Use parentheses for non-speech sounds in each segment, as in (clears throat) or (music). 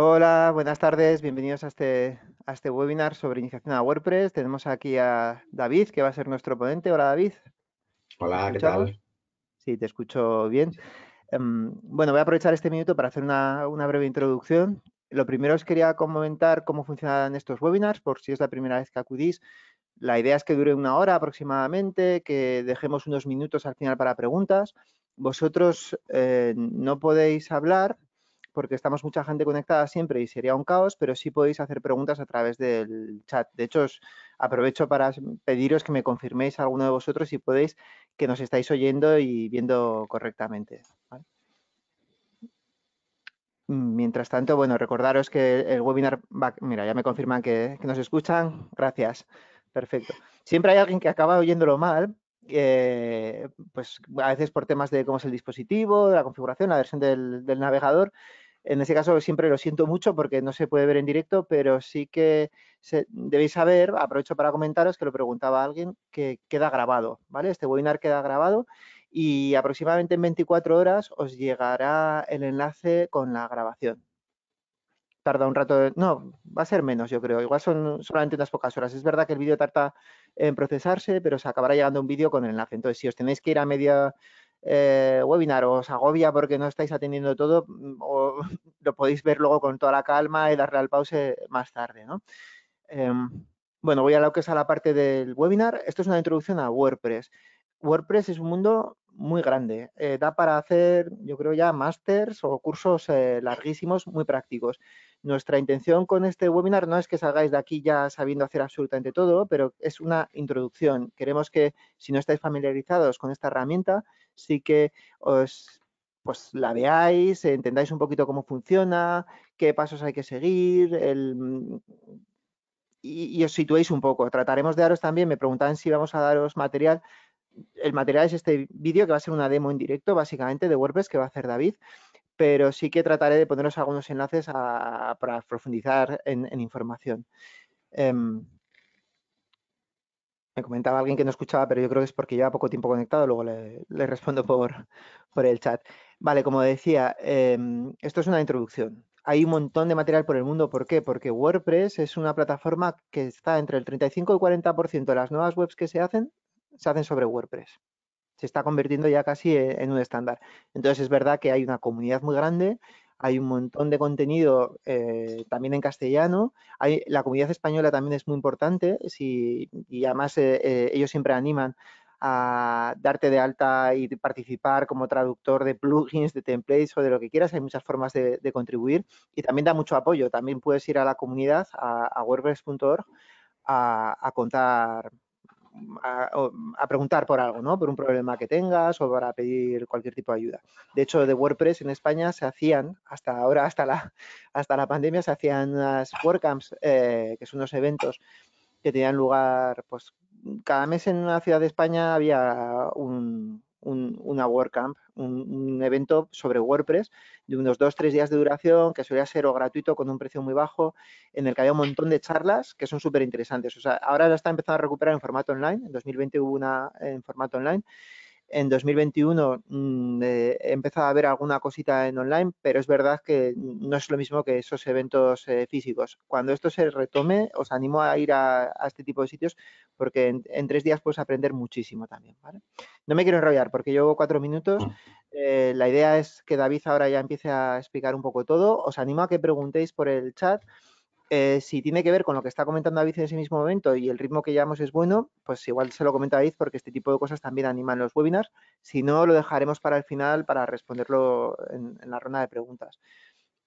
Hola, buenas tardes, bienvenidos a este, este webinar sobre iniciación a WordPress. Tenemos aquí a David, que va a ser nuestro ponente. Hola, David. Hola, ¿qué tal? Sí, te escucho bien. Em, bueno, voy a aprovechar este minuto para hacer una, breve introducción. Lo primero os quería comentar cómo funcionan estos webinars, por si es la primera vez que acudís. La idea es que dure una hora aproximadamente, que dejemos unos minutos al final para preguntas. Vosotros eh, no podéis hablar, porque estamos mucha gente conectada siempre y sería un caos, pero sí podéis hacer preguntas a través del chat. De hecho, aprovecho para pediros que me confirméis a alguno de vosotros si podéis que nos estáis oyendo y viendo correctamente. Mm, mientras tanto, bueno, recordaros que el webinar va... Mira, ya me confirman que, nos escuchan. Gracias. Perfecto. Siempre hay alguien que acaba oyéndolo mal, pues a veces por temas de cómo es el dispositivo, la configuración, la versión del navegador, en ese caso siempre lo siento mucho porque no se puede ver en directo, pero sí que debéis saber, aprovecho para comentaros que lo preguntaba alguien, que queda grabado, ¿vale? Este webinar queda grabado y aproximadamente en 24 horas os llegará el enlace con la grabación. Tarda un rato, no, va a ser menos yo creo, igual son solamente unas pocas horas. Es verdad que el vídeo tarda en procesarse, pero se acabará llegando un vídeo con el enlace. Entonces, si os tenéis que ir a media eh, webinar os agobia porque no estáis atendiendo todo, mm, o (laughs) lo podéis ver luego con toda la calma y darle al pause más tarde. ¿no? Em, bueno, voy a lo que es a la parte del webinar. Esto es una introducción a WordPress. WordPress es un mundo muy grande. Eh, da para hacer, yo creo ya, másters o cursos eh, larguísimos muy prácticos. Nuestra intención con este webinar no es que salgáis de aquí ya sabiendo hacer absolutamente todo, pero es una introducción. Queremos que si no estáis familiarizados con esta herramienta, sí que os pues la veáis, entendáis un poquito cómo funciona, qué pasos hay que seguir, el, y, os situéis un poco. Trataremos de daros también, me preguntaban si vamos a daros material. El material es este vídeo que va a ser una demo en directo, básicamente, de WordPress que va a hacer David pero sí que trataré de poneros algunos enlaces para profundizar en, información. Em, me comentaba alguien que no escuchaba, pero yo creo que es porque lleva poco tiempo conectado, luego le, respondo (laughs) por, el chat. Vale, como decía, em, esto es una introducción. Hay un montón de material por el mundo. ¿Por qué? Porque WordPress es una plataforma que está entre el 35 y el 40% de las nuevas webs que se hacen, se hacen sobre WordPress se está convirtiendo ya casi e, en un estándar. Entonces es verdad que hay una comunidad muy grande, hay un montón de contenido eh, también en castellano, la comunidad española también es muy importante si, y además eh, eh, ellos siempre animan a darte de alta y participar como traductor de plugins, de templates o de lo que quieras. Hay muchas formas de, contribuir y también da mucho apoyo. También puedes ir a la comunidad, a, wordpress.org, a contar a, preguntar por algo, ¿no? Por un problema que tengas o para pedir cualquier tipo de ayuda. De hecho, de WordPress en España se hacían, hasta ahora, hasta la, (laughs) hasta la pandemia, se hacían las WordCamps, eh, que son unos eventos que tenían lugar, pues cada mes en una ciudad de España había un, un, una WordCamp, un, evento sobre WordPress de unos dos tres días de duración que solía ser o gratuito con un precio muy bajo, en el que había un montón de charlas que son súper interesantes. O sea, ahora ya está empezando a recuperar en formato online, en 2020 hubo una en formato online en 2021 mm, eh, empezó a ver alguna cosita en online, pero es verdad que no es lo mismo que esos eventos eh, físicos. Cuando esto se retome, os animo a ir a, este tipo de sitios porque en, tres días puedes aprender muchísimo también. No me quiero enrollar porque llevo cuatro minutos. Mm. Eh, la idea es que David ahora ya empiece a explicar un poco todo. Os animo a que preguntéis por el chat. Eh, si tiene que ver con lo que está comentando David en ese mismo momento y el ritmo que llevamos es bueno, pues igual se lo comenta David porque este tipo de cosas también animan los webinars. Si no, lo dejaremos para el final para responderlo en, la ronda de preguntas.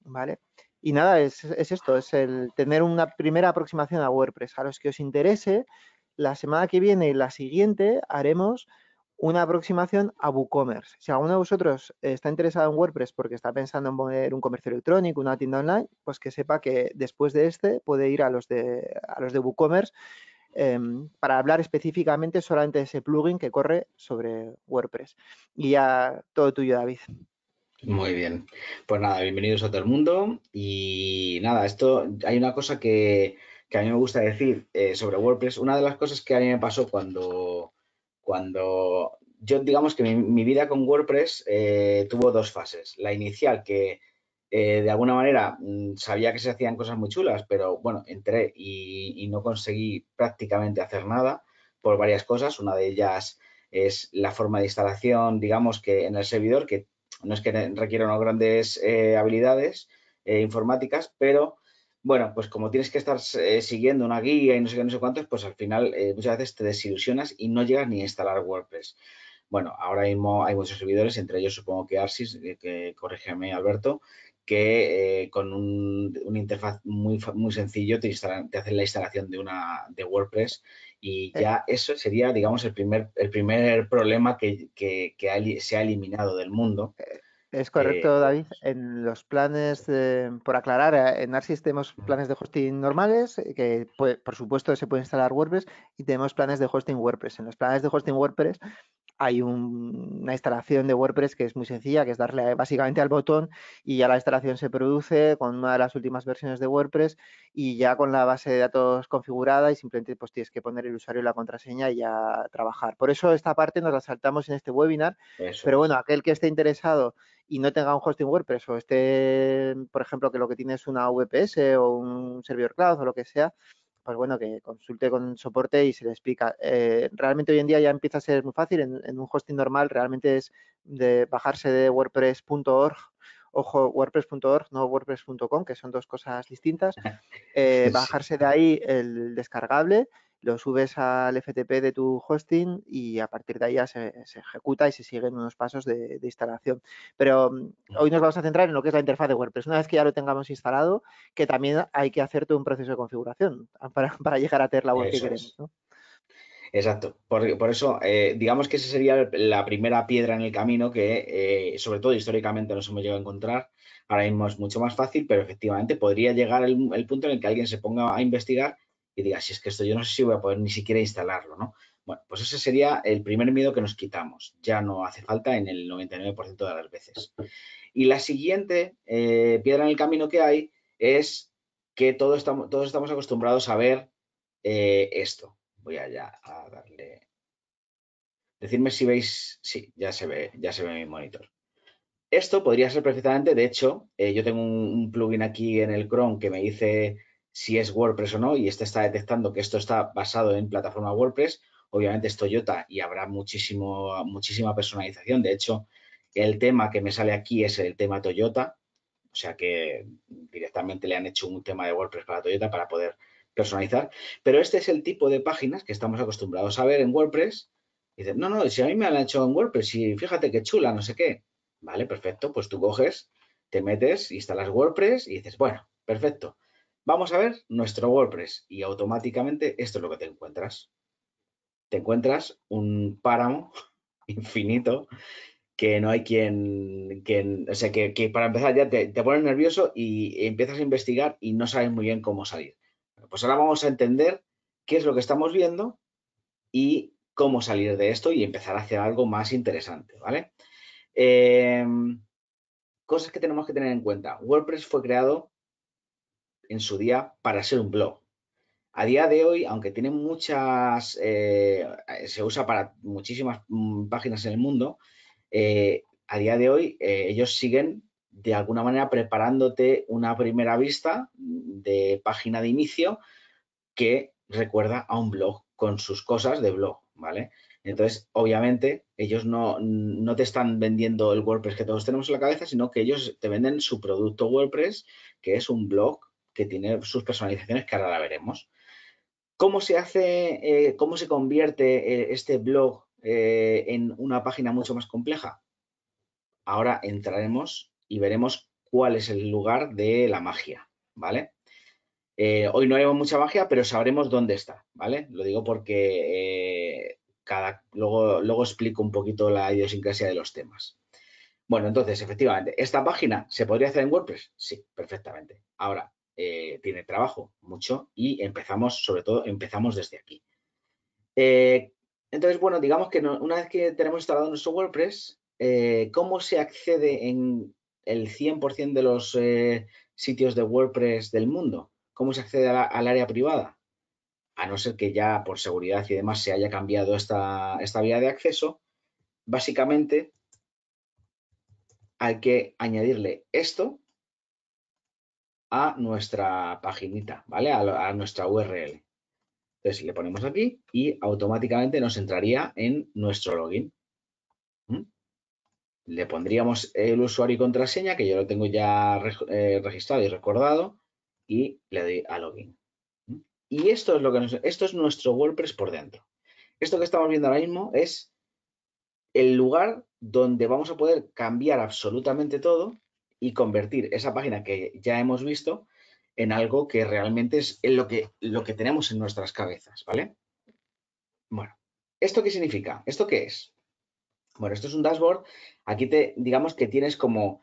¿Vale? Y nada, es, es, esto, es el tener una primera aproximación a WordPress. A los que os interese, la semana que viene y la siguiente haremos una aproximación a WooCommerce. Si alguno de vosotros está interesado en WordPress porque está pensando en poner un comercio electrónico, una tienda online, pues que sepa que después de este puede ir a los de, los de WooCommerce em, para hablar específicamente solamente de ese plugin que corre sobre WordPress. Y ya todo tuyo, David. Muy bien. Pues nada, bienvenidos a todo el mundo. Y nada, esto hay una cosa que, a mí me gusta decir eh, sobre WordPress. Una de las cosas que a mí me pasó cuando cuando yo, digamos que mi, vida con WordPress eh, tuvo dos fases. La inicial, que eh, de alguna manera mm, sabía que se hacían cosas muy chulas, pero bueno, entré y, no conseguí prácticamente hacer nada por varias cosas. Una de ellas es la forma de instalación, digamos que en el servidor, que no es que requiera grandes eh, habilidades informáticas, pero bueno, pues como tienes que estar eh, siguiendo una guía y no sé qué, no sé cuántos, pues al final eh, muchas veces te desilusionas y no llegas ni a instalar WordPress. Bueno, ahora mismo hay muchos servidores, entre ellos supongo que Arsis, eh, que, corrígeme Alberto, que con un, una interfaz muy, muy sencillo te, hacen la instalación de una de WordPress y ya eso sería, digamos, el primer, el primer problema que, que, se ha eliminado del mundo. Es eh, correcto, David. Pues en los planes, por aclarar, eh, en Narsis tenemos planes de hosting normales, eh, que por supuesto se puede instalar WordPress, y tenemos planes de hosting WordPress. En los planes de hosting WordPress hay una instalación de WordPress que es muy sencilla, que es darle básicamente al botón y ya la instalación se produce con una de las últimas versiones de WordPress y ya con la base de datos configurada y simplemente pues tienes que poner el usuario y la contraseña y ya trabajar. Por eso esta parte nos la saltamos en este webinar, pero bueno, aquel que esté interesado y no tenga un hosting WordPress o esté, por ejemplo, que lo que tiene es una VPS o un servidor cloud o lo que sea, pues bueno, que consulte con soporte y se le explica. Eh, realmente hoy en día ya empieza a ser muy fácil, en, un hosting normal realmente es de bajarse de wordpress.org, ojo, wordpress.org, no wordpress.com, que son dos cosas distintas, (laughs) eh, bajarse de ahí el descargable lo subes al FTP de tu hosting y a partir de ahí ya se, ejecuta y se siguen unos pasos de, instalación. Pero mm, mm. hoy nos vamos a centrar en lo que es la interfaz de WordPress. Una vez que ya lo tengamos instalado, que también hay que hacer todo un proceso de configuración (laughs) para, llegar a tener la web que queremos. Exacto. Por, eso, eh, digamos que esa sería la primera piedra en el camino que, eh, sobre todo históricamente, nos hemos llegado a encontrar. Ahora mismo es mucho más fácil, pero efectivamente podría llegar el punto en el que alguien se ponga a investigar Día, si es que esto yo no sé si voy a poder ni siquiera instalarlo, ¿no? Bueno, pues ese sería el primer miedo que nos quitamos. Ya no hace falta en el 99% de las veces. Y la siguiente eh, piedra en el camino que hay es que estamos, todos estamos acostumbrados a ver eh, esto. Voy allá a darle... Decidme si veis... Sí, ya se ve, ya se ve mi monitor. Esto podría ser perfectamente, de hecho, eh, yo tengo un plugin aquí en el Chrome que me dice si es WordPress o no, y este está detectando que esto está basado en plataforma WordPress, obviamente es Toyota y habrá muchísimo, muchísima personalización. De hecho, el tema que me sale aquí es el tema Toyota, o sea que directamente le han hecho un tema de WordPress para Toyota para poder personalizar. Pero este es el tipo de páginas que estamos acostumbrados a ver en WordPress. dices, no, no, si a mí me han hecho en WordPress y fíjate qué chula, no sé qué. Vale, perfecto, pues tú coges, te metes, instalas WordPress y dices, bueno, perfecto Vamos a ver nuestro WordPress y automáticamente esto es lo que te encuentras. Te encuentras un páramo (laughs) infinito que no hay quien, o sea, que, para empezar ya te, pones nervioso y empiezas a investigar y no sabes muy bien cómo salir. Pues ahora vamos a entender qué es lo que estamos viendo y cómo salir de esto y empezar a hacer algo más interesante, ¿vale? Em, cosas que tenemos que tener en cuenta. WordPress fue creado en su día para ser un blog. A día de hoy, aunque tiene muchas, eh, se usa para muchísimas mm, páginas en el mundo, eh, a día de hoy eh, ellos siguen de alguna manera preparándote una primera vista de página de inicio que recuerda a un blog con sus cosas de blog, ¿vale? Entonces, obviamente, ellos no, no, te están vendiendo el WordPress que todos tenemos en la cabeza, sino que ellos te venden su producto WordPress, que es un blog que tiene sus personalizaciones que ahora la veremos. ¿Cómo se hace, eh, cómo se convierte eh, este blog eh, en una página mucho más compleja? Ahora entraremos y veremos cuál es el lugar de la magia, ¿vale? hoy no haremos mucha magia, pero sabremos dónde está, ¿vale? Lo digo porque cada, luego, luego explico un poquito la idiosincrasia de los temas. Bueno, entonces, efectivamente, ¿esta página se podría hacer en WordPress? Sí, perfectamente. Ahora, eh, tiene trabajo mucho y empezamos, sobre todo, empezamos desde aquí. Eh, entonces, bueno, digamos que una vez que tenemos instalado nuestro WordPress, eh, ¿cómo se accede en el 100% de los sitios de WordPress del mundo? ¿Cómo se accede al área privada? A no ser que ya por seguridad y demás se haya cambiado esta, esta vía de acceso, básicamente hay que añadirle esto a nuestra paginita, ¿vale? A, nuestra URL. Entonces le ponemos aquí y automáticamente nos entraría en nuestro login. ¿Mm? Le pondríamos el usuario y contraseña, que yo lo tengo ya eh, registrado y recordado, y le doy a login. ¿Mm? Y esto es, lo que esto es nuestro WordPress por dentro. Esto que estamos viendo ahora mismo es el lugar donde vamos a poder cambiar absolutamente todo y convertir esa página que ya hemos visto en algo que realmente es lo que, lo que tenemos en nuestras cabezas, ¿vale? Bueno, ¿esto qué significa? ¿Esto qué es? Bueno, esto es un dashboard. Aquí te, digamos que tienes como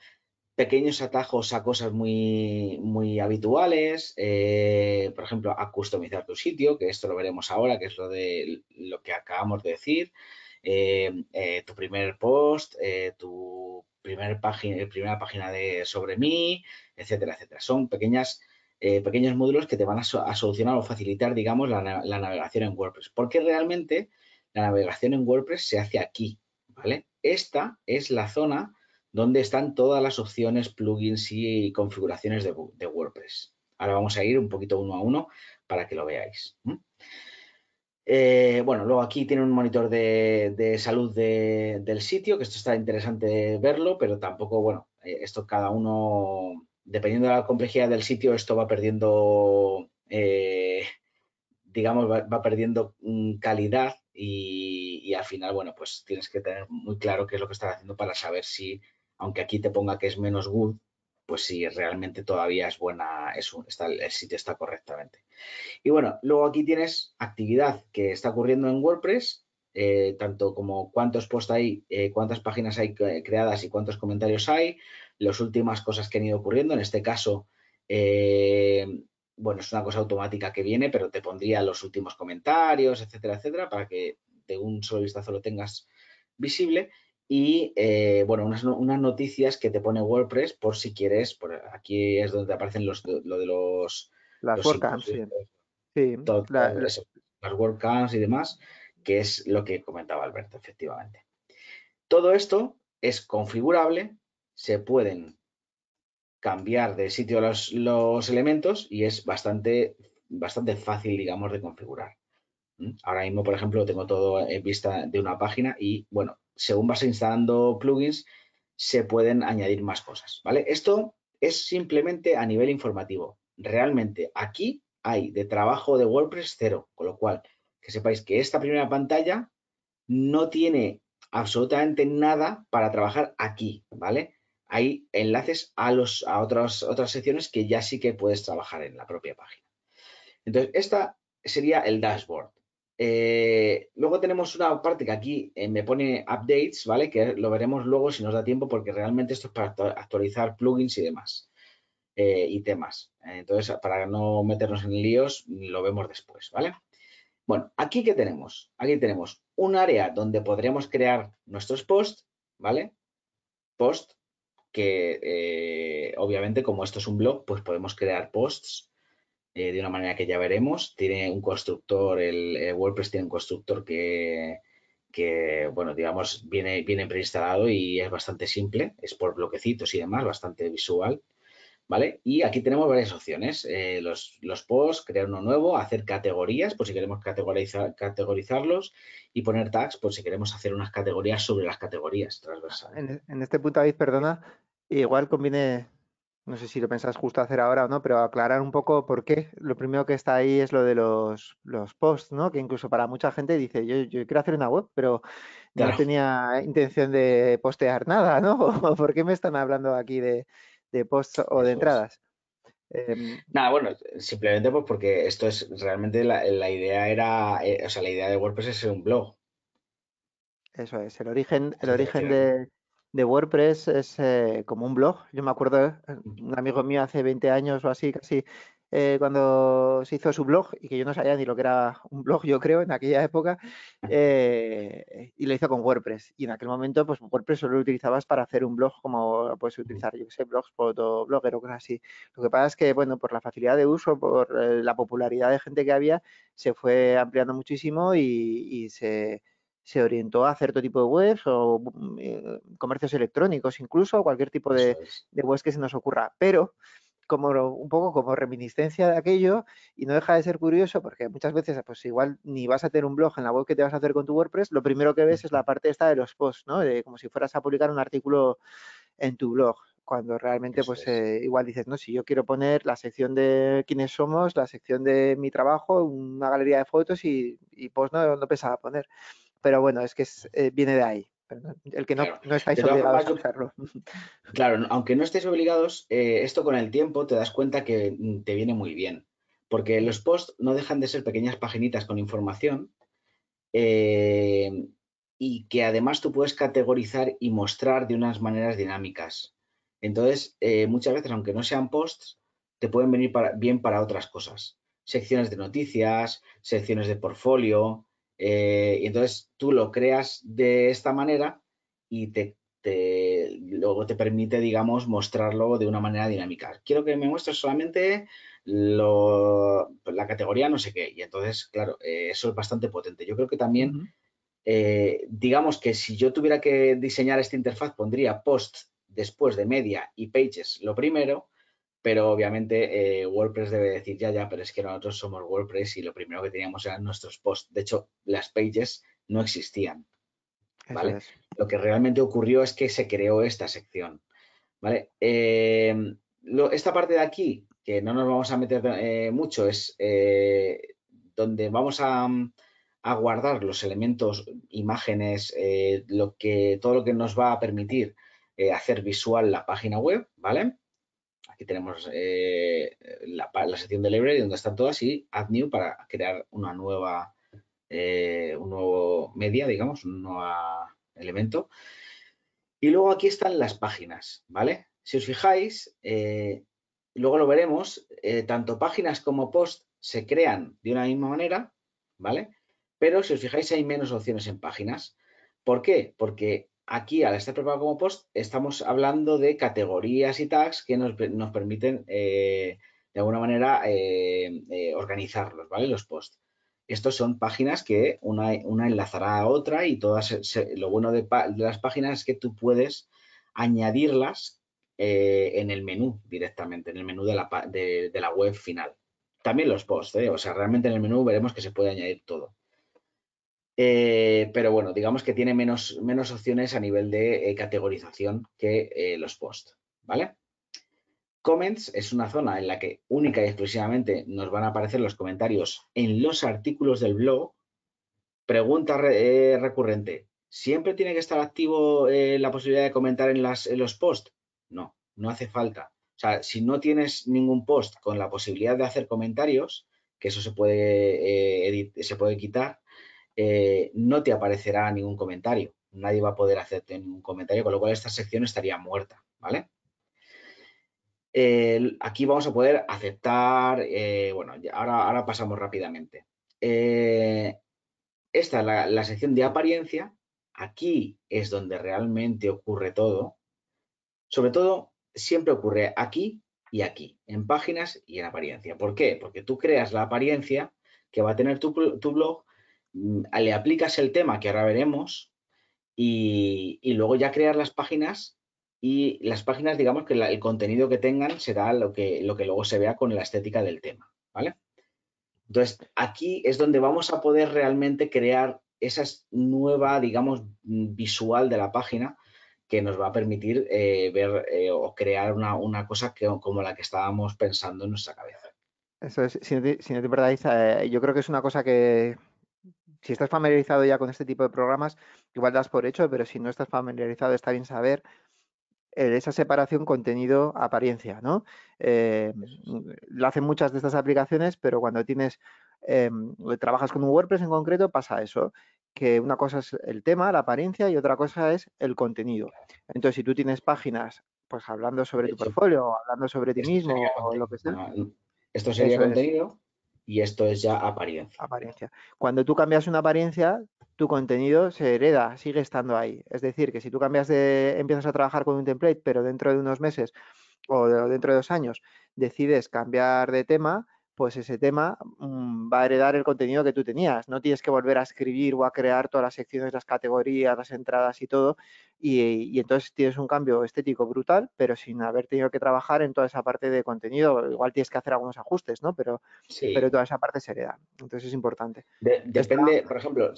pequeños atajos a cosas muy, muy habituales, eh, por ejemplo, a customizar tu sitio, que esto lo veremos ahora, que es lo de lo que acabamos de decir, Em, eh, tu primer post, eh, tu primer página, primera página de sobre mí, etcétera, etcétera. Son pequeñas, eh, pequeños módulos que te van a, solucionar o facilitar, digamos, la, navegación en WordPress. Porque realmente la navegación en WordPress se hace aquí, ¿vale? Esta es la zona donde están todas las opciones, plugins y configuraciones de, WordPress. Ahora vamos a ir un poquito uno a uno para que lo veáis. Eh, bueno, luego aquí tiene un monitor de, salud del sitio, que esto está interesante verlo, pero tampoco, bueno, eh, esto cada uno, dependiendo de la complejidad del sitio, esto va perdiendo, eh, digamos, va, perdiendo mm, calidad y, y, al final, bueno, pues tienes que tener muy claro qué es lo que estás haciendo para saber si, aunque aquí te ponga que es menos good, pues si realmente todavía es buena, el sitio está correctamente. Y bueno, luego aquí tienes actividad que está ocurriendo en WordPress, eh, tanto como cuántos posts hay, eh, cuántas páginas hay creadas y cuántos comentarios hay, las últimas cosas que han ido ocurriendo. En este caso, eh, bueno, es una cosa automática que viene, pero te pondría los últimos comentarios, etcétera, etcétera, para que de un solo vistazo lo tengas visible y eh, bueno, unas, noticias que te pone WordPress por si quieres, por aquí es donde aparecen los, lo de los... Las WordCamps, y demás, que es lo que comentaba Alberto, efectivamente. Todo esto es configurable, se pueden cambiar de sitio los, los elementos y es bastante, bastante fácil, digamos, de configurar. Ahora mismo, por ejemplo, tengo todo en vista de una página y, bueno, según vas instalando plugins, se pueden añadir más cosas, ¿vale? Esto es simplemente a nivel informativo. Realmente aquí hay de trabajo de WordPress cero, con lo cual que sepáis que esta primera pantalla no tiene absolutamente nada para trabajar aquí, ¿vale? Hay enlaces a, los, a otras, otras secciones que ya sí que puedes trabajar en la propia página. Entonces, esta sería el dashboard. Eh, luego tenemos una parte que aquí eh, me pone updates, ¿vale? Que lo veremos luego si nos da tiempo porque realmente esto es para actualizar plugins y demás eh, y temas. Entonces, para no meternos en líos, lo vemos después, ¿vale? Bueno, aquí que tenemos? Aquí tenemos un área donde podríamos crear nuestros posts, ¿vale? Post, que obviamente como esto es un blog, pues podemos crear posts eh, de una manera que ya veremos. Tiene un constructor, el, WordPress tiene un constructor que, bueno, digamos, viene, viene preinstalado y es bastante simple, es por bloquecitos y demás, bastante visual. ¿Vale? Y aquí tenemos varias opciones, eh, los, posts, crear uno nuevo, hacer categorías por si queremos categorizar, categorizarlos y poner tags por si queremos hacer unas categorías sobre las categorías transversales. En, en este punto, David, perdona, igual conviene no sé si lo pensás justo hacer ahora o no, pero aclarar un poco por qué. Lo primero que está ahí es lo de los, posts, ¿no? Que incluso para mucha gente dice, yo, yo quiero hacer una web, pero no tenía intención de postear nada, ¿no? (laughs) ¿Por qué me están hablando aquí de, posts o de entradas? Em, nada, bueno, simplemente pues porque esto es realmente la, idea era, eh, o sea, la idea de WordPress es ser un blog. Eso es, el origen, el origen de, de WordPress es eh, como un blog. Yo me acuerdo, eh, un amigo mío hace 20 años o así, casi, eh, cuando se hizo su blog, y que yo no sabía ni lo que era un blog, yo creo, en aquella época, y lo hizo con WordPress. Y en aquel momento, pues WordPress solo lo utilizabas para hacer un blog, como puedes utilizar, yo sé, blogs, blogger o cosas así. Lo que pasa es que, bueno, por la facilidad de uso, por la popularidad de gente que había, se fue ampliando muchísimo y se se orientó a cierto tipo de webs o mm, eh, comercios electrónicos, incluso cualquier tipo de, webs que se nos ocurra. Pero como un poco como reminiscencia de aquello y no deja de ser curioso porque muchas veces pues igual ni vas a tener un blog en la web que te vas a hacer con tu WordPress, lo primero que ves es la parte esta de los posts, ¿no? como si fueras a publicar un artículo en tu blog cuando realmente pues eh, igual dices, no, si yo quiero poner la sección de quiénes somos, la sección de mi trabajo, una galería de fotos y, y post no, no pensaba poner pero bueno, es que eh, viene de ahí. El que no, claro. estáis obligados a usarlo. (laughs) Claro, aunque no estéis obligados, eh, esto con el tiempo te das cuenta que mm, te viene muy bien. Porque los posts no dejan de ser pequeñas paginitas con información eh, y que además tú puedes categorizar y mostrar de unas maneras dinámicas. Entonces, muchas veces, aunque no sean posts, te pueden venir bien para otras cosas. Secciones de noticias, secciones de portfolio, eh, y entonces tú lo creas de esta manera y te, luego te permite, digamos, mostrarlo de una manera dinámica. Quiero que me muestres solamente la categoría no sé qué. Y entonces, claro, eh, eso es bastante potente. Yo creo que también, eh, digamos que si yo tuviera que diseñar esta interfaz, pondría post después de media y pages lo primero pero obviamente eh, WordPress debe decir, ya, ya, pero es que nosotros somos WordPress y lo primero que teníamos eran nuestros posts. De hecho, las pages no existían. ¿vale? Lo que realmente ocurrió es que se creó esta sección. ¿vale? Em, esta parte de aquí, que no nos vamos a meter eh, mucho, es eh, donde vamos a, a, guardar los elementos, imágenes, lo que, todo lo que nos va a permitir hacer visual la página web, ¿vale? Aquí tenemos eh, la, sección de library donde están todas y add new para crear una nueva, eh, un nuevo media, digamos, un nuevo elemento. Y luego aquí están las páginas, ¿vale? Si os fijáis, eh, luego lo veremos, tanto páginas como post se crean de una misma manera, ¿vale? Pero si os fijáis hay menos opciones en páginas. ¿Por qué? Porque aquí al estar preparado como post, estamos hablando de categorías y tags que nos, permiten eh, de alguna manera eh, eh, organizarlos, ¿vale? Los posts. Estos son páginas que una, enlazará a otra y todas, lo bueno de, las páginas es que tú puedes añadirlas en el menú directamente, en el menú de la, de la web final. También los posts, o sea, realmente en el menú veremos que se puede añadir todo. Eh, pero bueno, digamos que tiene menos, menos opciones a nivel de eh, categorización que eh, los posts, ¿vale? Comments es una zona en la que única y exclusivamente nos van a aparecer los comentarios en los artículos del blog. Pregunta recurrente, ¿siempre tiene que estar activo la posibilidad de comentar en, las, los posts? No, no hace falta. O sea, si no tienes ningún post con la posibilidad de hacer comentarios, que eso se puede, se puede quitar, eh, no te aparecerá ningún comentario. Nadie va a poder hacerte ningún comentario, con lo cual esta sección estaría muerta, ¿vale? aquí vamos a poder aceptar, eh, bueno, ahora, ahora, pasamos rápidamente. Eh, esta es la, sección de apariencia. Aquí es donde realmente ocurre todo. Sobre todo, siempre ocurre aquí y aquí, en páginas y en apariencia. ¿Por qué? Porque tú creas la apariencia que va a tener tu, tu blog Mm, le aplicas el tema que ahora veremos y, luego ya crear las páginas y las páginas, digamos que el contenido que tengan será lo que, lo que luego se vea con la estética del tema, ¿vale? Entonces, aquí es donde vamos a poder realmente crear esa nueva, digamos, mm, visual de la página que nos va a permitir eh, ver eh, o crear una, cosa que, como la que estábamos pensando en nuestra cabeza. Eso es, si no te, si eh, yo creo que es una cosa que, si estás familiarizado ya con este tipo de programas, igual das por hecho, pero si no estás familiarizado, está bien saber esa separación contenido-apariencia, ¿no? Eh, mm, lo hacen muchas de estas aplicaciones, pero cuando tienes, em, trabajas con un WordPress en concreto, pasa eso, que una cosa es el tema, la apariencia, y otra cosa es el contenido. Entonces, si tú tienes páginas, pues hablando sobre tu portfolio, hablando sobre ti mismo, o lo que sea. Esto sería contenido y esto es ya apariencia. Apariencia. Cuando tú cambias una apariencia, tu contenido se hereda, sigue estando ahí. Es decir, que si tú cambias de, empiezas a trabajar con un template, pero dentro de unos meses o dentro de dos años decides cambiar de tema, pues ese tema mm, va a heredar el contenido que tú tenías. No tienes que volver a escribir o a crear todas las secciones, las categorías, las entradas y todo. Y, entonces tienes un cambio estético brutal, pero sin haber tenido que trabajar en toda esa parte de contenido. Igual tienes que hacer algunos ajustes, ¿no? Pero, pero toda esa parte se hereda. Entonces es importante. depende, por ejemplo,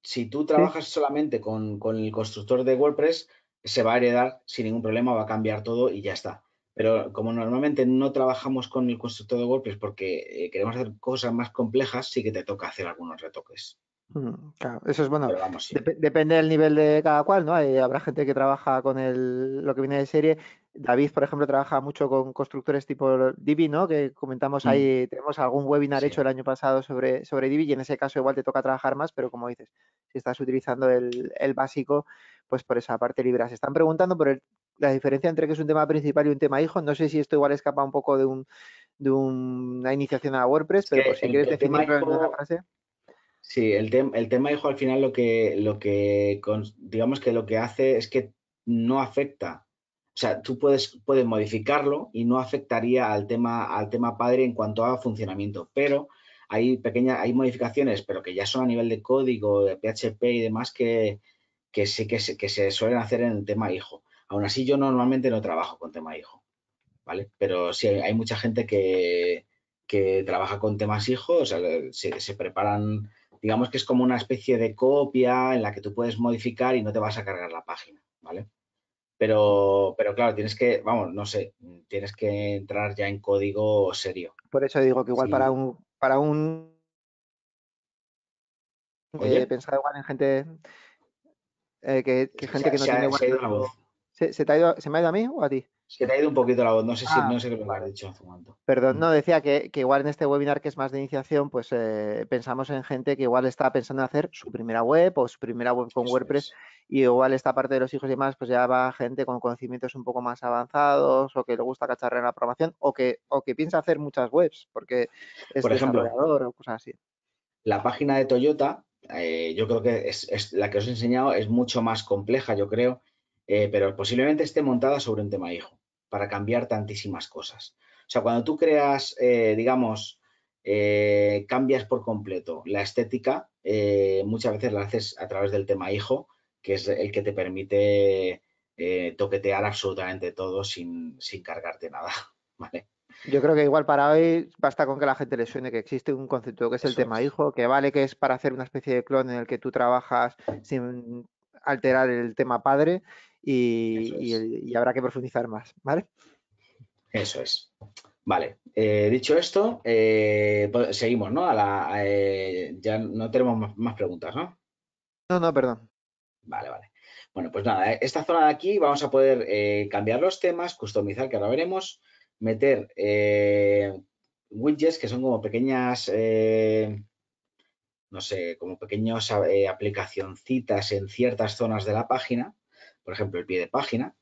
si tú trabajas solamente con el constructor de WordPress, se va a heredar sin ningún problema, va a cambiar todo y ya está pero como normalmente no trabajamos con el constructor de WordPress porque eh, queremos hacer cosas más complejas, sí que te toca hacer algunos retoques. Mm, claro, eso es bueno. depende del nivel de cada cual, ¿no? Eh, habrá gente que trabaja con lo que viene de serie. David, por ejemplo, trabaja mucho con constructores tipo Divi, ¿no? Que comentamos ahí, mm. tenemos algún webinar hecho el año pasado sobre, sobre Divi y en ese caso igual te toca trabajar más, pero como dices, si estás utilizando el, básico, pues por esa parte libras. Se están preguntando por el la diferencia entre que es un tema principal y un tema hijo. No sé si esto igual escapa un poco de, de una iniciación a WordPress, pero por si quieres definirlo en frase. Sí, el, el, tema hijo al final lo que, lo que digamos que lo que hace es que no afecta. O sea, tú puedes, puedes modificarlo y no afectaría al tema, al tema padre en cuanto a funcionamiento, pero hay pequeñas, hay modificaciones, pero que ya son a nivel de código, de PHP y demás que, que sí que se suelen hacer en el tema hijo. Aún así, yo normalmente no trabajo con tema hijo, ¿vale? Pero sí hay, mucha gente que, trabaja con temas hijos, o sea, se, preparan, digamos que es como una especie de copia en la que tú puedes modificar y no te vas a cargar la página, ¿vale? Pero, pero claro, tienes que, vamos, no sé, tienes que entrar ya en código serio. Por eso digo que igual para un para un pensado igual en gente eh, que, gente que no tiene ¿Se, me ha ido a mí o a ti? Se te ha ido un poquito la voz, no sé, si, ah. no sé qué me lo has dicho hace este un momento. Perdón, mm. no, decía que, igual en este webinar que es más de iniciación, pues eh, pensamos en gente que igual está pensando en hacer su primera web o su primera web con WordPress y igual esta parte de los hijos y demás, pues ya va gente con conocimientos un poco más avanzados o que le gusta cacharrear la programación o que, o que piensa hacer muchas webs porque es Por desarrollador o cosas así. La página de Toyota, eh, yo creo que es la que os he enseñado es mucho más compleja, yo creo, eh, pero posiblemente esté montada sobre un tema hijo para cambiar tantísimas cosas. O sea, cuando tú creas, eh, digamos, eh, cambias por completo la estética, muchas veces la haces a través del tema hijo, que es el que te permite toquetear absolutamente todo sin, cargarte nada. (laughs) Yo creo que igual para hoy basta con que la gente le suene que existe un concepto que es el tema hijo, que vale que es para hacer una especie de clon en el que tú trabajas sin alterar el tema padre y, habrá que profundizar más, ¿vale? Eso es. Vale, eh, dicho esto, eh, pues seguimos, ¿no? A la, eh, ya no tenemos más, más, preguntas, ¿no? No, no, perdón. Vale, vale. Bueno, pues nada, esta zona de aquí vamos a poder cambiar los temas, customizar, que ahora veremos, meter widgets que son como pequeñas, no sé, como pequeñas aplicacioncitas en ciertas zonas de la página por ejemplo, el pie de página,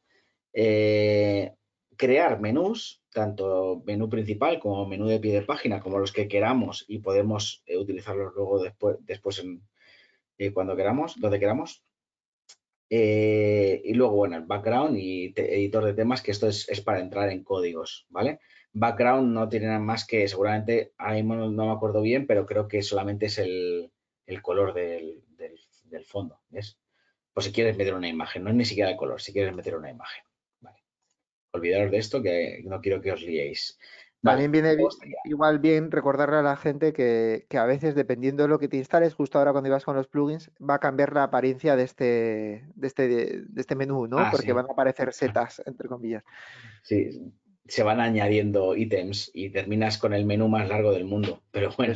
eh, crear menús, tanto menú principal como menú de pie de página, como los que queramos y podemos eh, utilizarlos luego después, después eh, cuando queramos, donde queramos. y luego, bueno, el background y editor de temas, que esto es, para entrar en códigos, ¿vale? Background no tiene nada más que, seguramente, ahí no, me acuerdo bien, pero creo que solamente es el, color del, del fondo, ¿ves? o si quieres meter una imagen, no es ni siquiera de color, si quieres meter una imagen. Olvidaros de esto que no quiero que os liéis. También viene igual bien recordarle a la gente que, a veces, dependiendo de lo que te instales, justo ahora cuando ibas con los plugins, va a cambiar la apariencia de este, de este, este menú, ¿no? Ah, Porque van a aparecer setas, entre comillas. Sí, se van añadiendo ítems y terminas con el menú más largo del mundo. Pero bueno.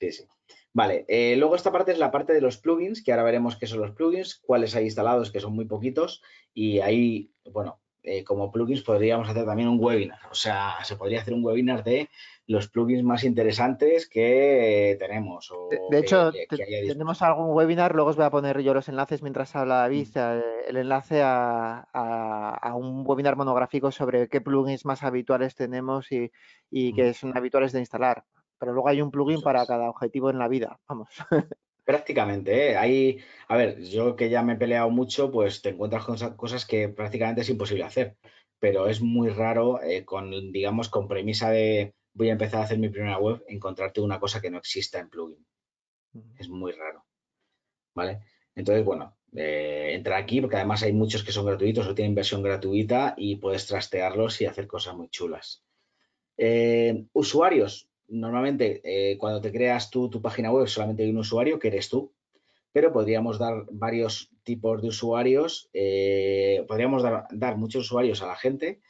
Sí, sí. Vale, eh, luego esta parte es la parte de los plugins, que ahora veremos qué son los plugins, cuáles hay instalados, que son muy poquitos, y ahí, bueno, eh, como plugins podríamos hacer también un webinar, o sea, se podría hacer un webinar de los plugins más interesantes que tenemos. O de, hecho, tenemos algún webinar, luego os voy a poner yo los enlaces mientras habla David, mm. eh, el, enlace a, un webinar monográfico sobre qué plugins más habituales tenemos y, y mm. que son habituales de instalar pero luego hay un plugin para cada objetivo en la vida, vamos. (laughs) Prácticamente, ¿eh? Hay, a ver, yo que ya me he peleado mucho, pues te encuentras con cosas que prácticamente es imposible hacer, pero es muy raro eh, con, digamos, con premisa de voy a empezar a hacer mi primera web, encontrarte una cosa que no exista en plugin. Es muy raro, ¿vale? Entonces, bueno, eh, entra aquí porque además hay muchos que son gratuitos o tienen versión gratuita y puedes trastearlos y hacer cosas muy chulas. usuarios, normalmente eh, cuando te creas tú tu página web solamente hay un usuario que eres tú, pero podríamos dar varios tipos de usuarios, eh, podríamos dar, muchos usuarios a la gente,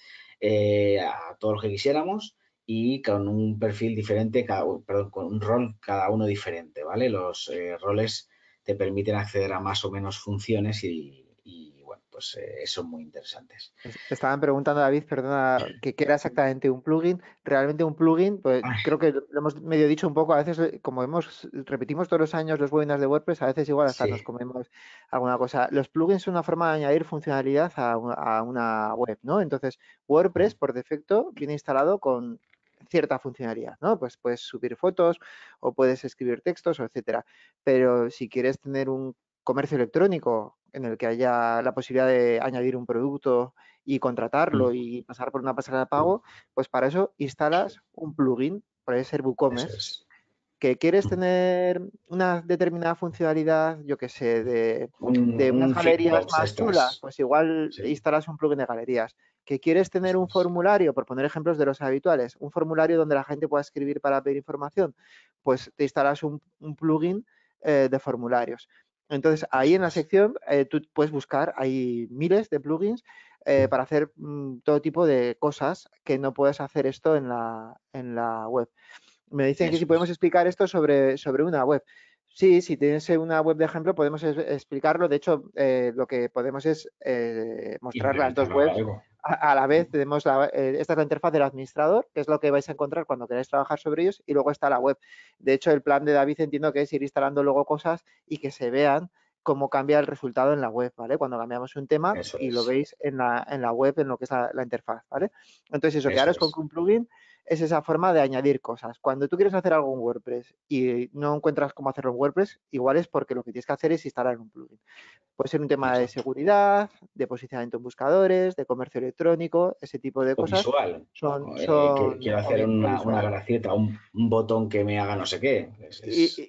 eh, a todos los que quisiéramos y con un perfil diferente, perdón, con un rol cada uno diferente, ¿vale? Los roles te permiten acceder a más o menos funciones y pues, eh, son muy interesantes. estaban preguntando, David, perdona, que qué era exactamente un plugin. Realmente un plugin, pues creo que lo hemos medio dicho un poco, a veces como hemos, repetimos todos los años los webinars de WordPress, a veces igual hasta nos comemos alguna cosa. Los plugins son una forma de añadir funcionalidad a una, a una web, ¿no? Entonces, WordPress por defecto viene instalado con cierta funcionalidad, ¿no? Pues puedes subir fotos o puedes escribir textos, etcétera. Pero si quieres tener un comercio electrónico, en el que haya la posibilidad de añadir un producto y mm. contratarlo y pasar por una pasarela de pago, pues para eso instalas un plugin, puede ser WooCommerce, que quieres mm. tener una determinada funcionalidad, yo que sé, de, unas galerías más chulas, pues igual instalas un plugin de galerías. Que quieres tener un formulario, por poner ejemplos de los habituales, un formulario donde la gente pueda escribir para pedir información, pues te instalas un, plugin eh, de formularios. Entonces, ahí en la sección eh, tú puedes buscar, hay miles de plugins eh, para hacer mm, todo tipo de cosas que no puedes hacer esto en la, web. Me dicen que si podemos explicar esto sobre una web. Sí, si tienes una web de ejemplo podemos explicarlo. De hecho, eh, lo que podemos es eh, mostrar las dos webs a, la vez. Tenemos la, eh, esta es la interfaz del administrador, que es lo que vais a encontrar cuando queráis trabajar sobre ellos, y luego está la web. De hecho, el plan de David entiendo que es ir instalando luego cosas y que se vean cómo cambia el resultado en la web, ¿vale? Cuando cambiamos un tema y lo veis en la, web, en lo que es la, interfaz, ¿vale? Entonces, eso, que quedaros es. con un plugin es esa forma de añadir cosas. Cuando tú quieres hacer algo en WordPress y no encuentras cómo hacerlo en WordPress, igual es porque lo que tienes que hacer es instalar un plugin. Puede ser un tema de seguridad, de posicionamiento en buscadores, de comercio electrónico, ese tipo de pues cosas. Visual. Son, eh, quiero hacer una, una, gracieta, un, botón que me haga no sé qué.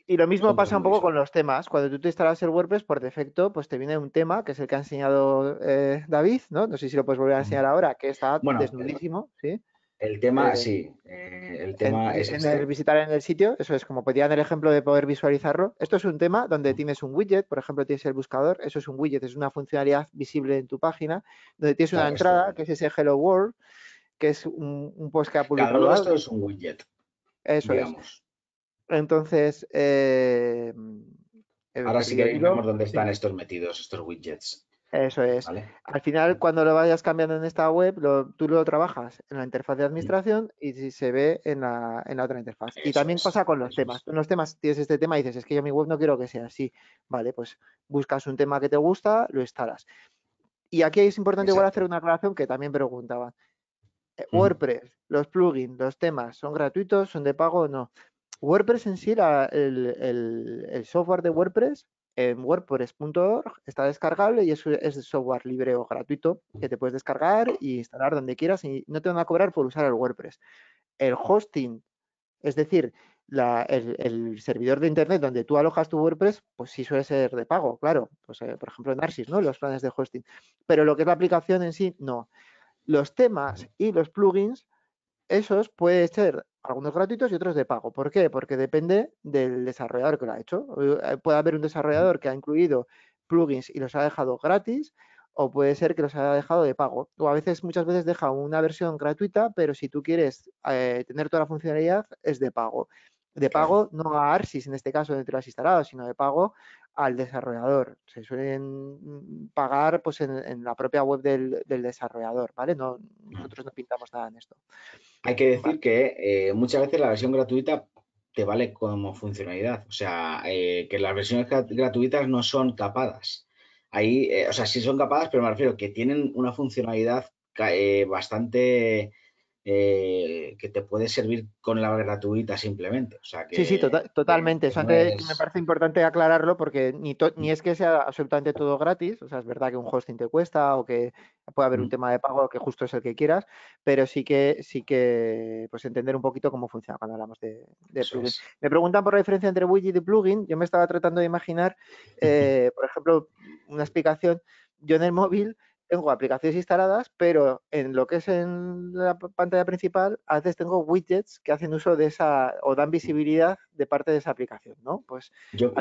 Y, lo mismo pasa un poco con los temas. Cuando tú te instalas el WordPress, por defecto, pues te viene un tema que es el que ha enseñado eh, David, ¿no? No sé si lo puedes volver a enseñar ahora, que está desnudísimo, ¿sí? El tema, eh, sí, eh, el tema es... Este. visitar en el sitio, eso es como podía pues, dar el ejemplo de poder visualizarlo. Esto es un tema donde tienes un widget, por ejemplo, tienes el buscador, eso es un widget, es una funcionalidad visible en tu página, donde tienes una entrada, que es ese Hello World, que es un, post que ha publicado. Claro, esto es un widget. Eso es. Entonces... Eh, Ahora sí que vemos dónde están estos metidos, estos widgets. Eso es. Al final, cuando lo vayas cambiando en esta web, tú lo trabajas en la interfaz de administración y si se ve en la, otra interfaz. y también pasa con los temas. En los temas tienes este tema y dices, es que yo mi web no quiero que sea así. Vale, pues buscas un tema que te gusta, lo instalas. Y aquí es importante igual hacer una aclaración que también preguntaban. Eh, WordPress, los plugins, los temas, ¿son gratuitos? ¿Son de pago o no? WordPress en sí, el software de WordPress en wordpress.org, está descargable y es, es software libre o gratuito que te puedes descargar y instalar donde quieras y no te van a cobrar por usar el WordPress. El hosting, es decir, el, servidor de internet donde tú alojas tu WordPress, pues sí suele ser de pago, claro. Pues, eh, por ejemplo, en Narsis, ¿no? Los planes de hosting. Pero lo que es la aplicación en sí, no. Los temas y los plugins, esos puede ser algunos gratuitos y otros de pago. ¿Por qué? Porque depende del desarrollador que lo ha hecho. Eh, puede haber un desarrollador que ha incluido plugins y los ha dejado gratis, o puede ser que los haya dejado de pago. O a veces, muchas veces deja una versión gratuita, pero si tú quieres eh, tener toda la funcionalidad, es de pago de pago no a ARSIS en este caso dentro lo las instalado, sino de pago al desarrollador. Se suelen mm, pagar pues en, la propia web del, desarrollador, ¿vale? nosotros no pintamos nada en esto. Hay que decir que eh, muchas veces la versión gratuita te vale como funcionalidad, o sea, eh, que las versiones gratuitas no son capadas. Ahí, eh, o sea, sí son capadas, pero me refiero que tienen una funcionalidad bastante eh, que te puede servir con la gratuita simplemente. sí, sí, tota-, totalmente. me parece importante aclararlo porque ni, es que sea absolutamente todo gratis. O sea, es verdad que un hosting te cuesta o que puede haber un tema de pago que justo es el que quieras, pero sí que sí que pues entender un poquito cómo funciona cuando hablamos de, plugins. Me preguntan por la diferencia entre widget y plugin. Yo me estaba tratando de imaginar, eh, por ejemplo, una explicación. Yo en el móvil tengo aplicaciones instaladas, pero en lo que es en la pantalla principal, a veces tengo widgets que hacen uso de esa o dan mm. visibilidad de parte de esa aplicación, ¿no? Pues yo,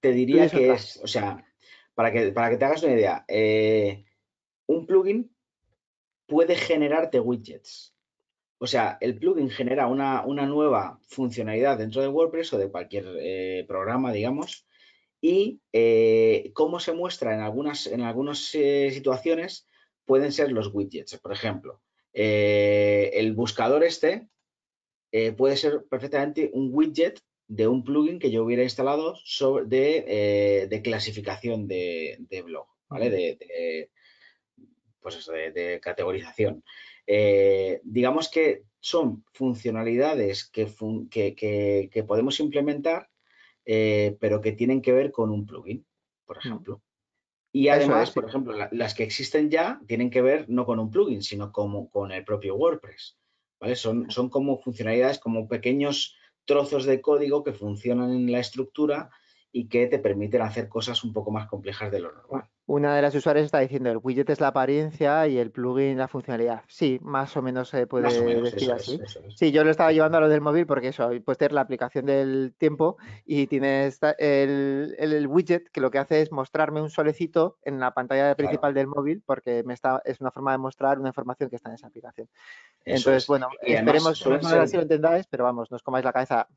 te diría que es, o sea, para que, para que te hagas una idea, eh, un plugin puede generarte widgets. O sea, el plugin genera una, nueva funcionalidad dentro de WordPress o de cualquier eh, programa, digamos, y eh, cómo se muestra en algunas, en algunas eh, situaciones pueden ser los widgets. Por ejemplo, eh, el buscador este puede ser perfectamente un widget de un plugin que yo hubiera instalado sobre, de, clasificación de, blog, ¿vale? De, pues de, categorización. digamos que son funcionalidades que, que podemos implementar eh, pero que tienen que ver con un plugin, por mm. ejemplo. Y además, por ejemplo, las que existen ya tienen que ver no con un plugin, sino como, con el propio WordPress. son como funcionalidades, como pequeños trozos de código que funcionan en la estructura y que te permiten hacer cosas un poco más complejas de lo normal. Una de las usuarias está diciendo, el widget es la apariencia y el plugin la funcionalidad. Sí, más o menos se puede decir así. sí, yo lo estaba llevando a lo del móvil porque eso, pues tener la aplicación del tiempo y tienes el, widget que lo que hace es mostrarme un solecito en la pantalla principal del móvil porque es una forma de mostrar una información que está en esa aplicación. Entonces, bueno, esperemos, que no lo entendáis, pero vamos, no os comáis la cabeza.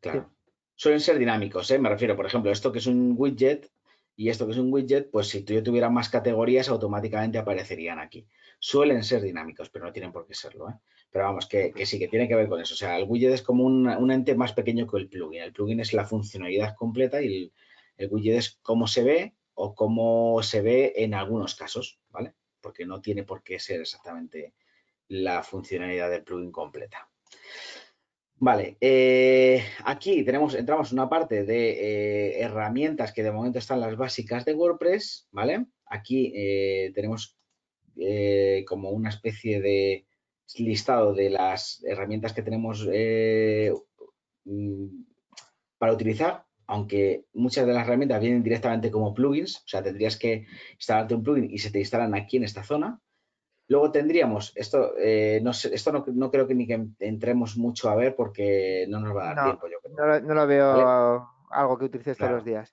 Claro suelen ser dinámicos, ¿eh? me refiero, por ejemplo, esto que es un widget y esto que es un widget, pues si yo tuviera más categorías automáticamente aparecerían aquí. Suelen ser dinámicos, pero no tienen por qué serlo. ¿eh? Pero vamos, que, sí, que tiene que ver con eso. O sea, el widget es como un, ente más pequeño que el plugin. El plugin es la funcionalidad completa y el, el widget es cómo se ve o cómo se ve en algunos casos, ¿vale? Porque no tiene por qué ser exactamente la funcionalidad del plugin completa. Vale, eh, aquí tenemos, entramos en una parte de eh, herramientas que de momento están las básicas de WordPress, ¿vale? Aquí eh, tenemos como una especie de listado de las herramientas que tenemos mm, para utilizar, aunque muchas de las herramientas vienen directamente como plugins, o sea, tendrías que instalarte un plugin y se te instalan aquí en esta zona, Luego tendríamos, esto, eh, no, esto no, creo que ni que entremos mucho a ver porque no nos va a dar tiempo. No, no lo veo algo que utilices todos los días.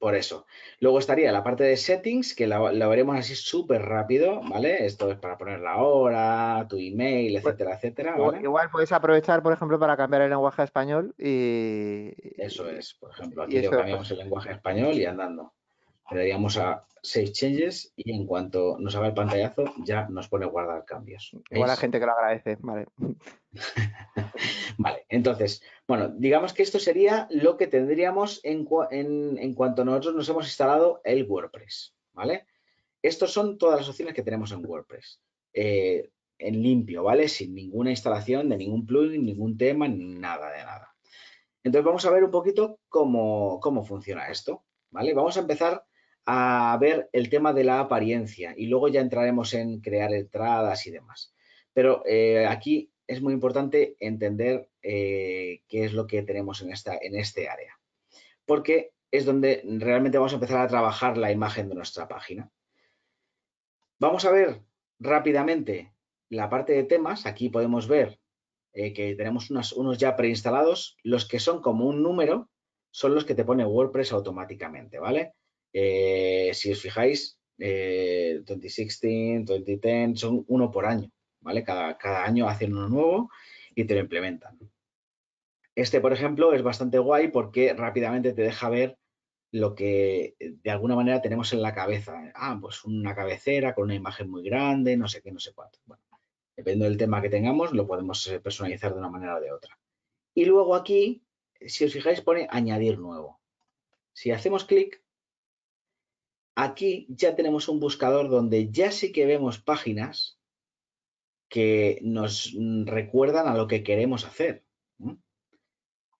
Por eso. Luego estaría la parte de settings, que la, veremos así súper rápido, ¿vale? Esto es para poner la hora, tu email, pues, etcétera, etcétera. Igual puedes aprovechar, por ejemplo, para cambiar el lenguaje a español y... Eso es, por ejemplo, aquí cambiamos el lenguaje a español y andando daríamos a Save Changes y en cuanto nos haga el pantallazo ya nos pone guardar cambios. Igual la gente que lo agradece, vale. (laughs) vale, entonces, bueno, digamos que esto sería lo que tendríamos en, cuanto nosotros nos hemos instalado el WordPress, ¿vale? Estas son todas las opciones que tenemos en WordPress. Eh, en limpio, ¿vale? Sin ninguna instalación de ningún plugin, ningún tema, nada de nada. Entonces vamos a ver un poquito cómo, cómo funciona esto, ¿vale? Vamos a empezar a ver el tema de la apariencia y luego ya entraremos en crear entradas y demás. Pero eh, aquí es muy importante entender eh, qué es lo que tenemos en, esta, en este área, porque es donde realmente vamos a empezar a trabajar la imagen de nuestra página. Vamos a ver rápidamente la parte de temas. Aquí podemos ver eh, que tenemos unos ya preinstalados. Los que son como un número son los que te pone WordPress automáticamente, ¿vale? Eh, si os fijáis, 2016, eh, 2010, son uno por año, ¿vale? Cada, cada año hacen uno nuevo y te lo implementan. Este, por ejemplo, es bastante guay porque rápidamente te deja ver lo que eh, de alguna manera tenemos en la cabeza. Ah, pues una cabecera con una imagen muy grande, no sé qué, no sé cuánto. Bueno, dependiendo del tema que tengamos, lo podemos personalizar de una manera o de otra. Y luego aquí, si os fijáis, pone añadir nuevo. Si hacemos clic, aquí ya tenemos un buscador donde ya sí que vemos páginas que nos recuerdan a lo que queremos hacer.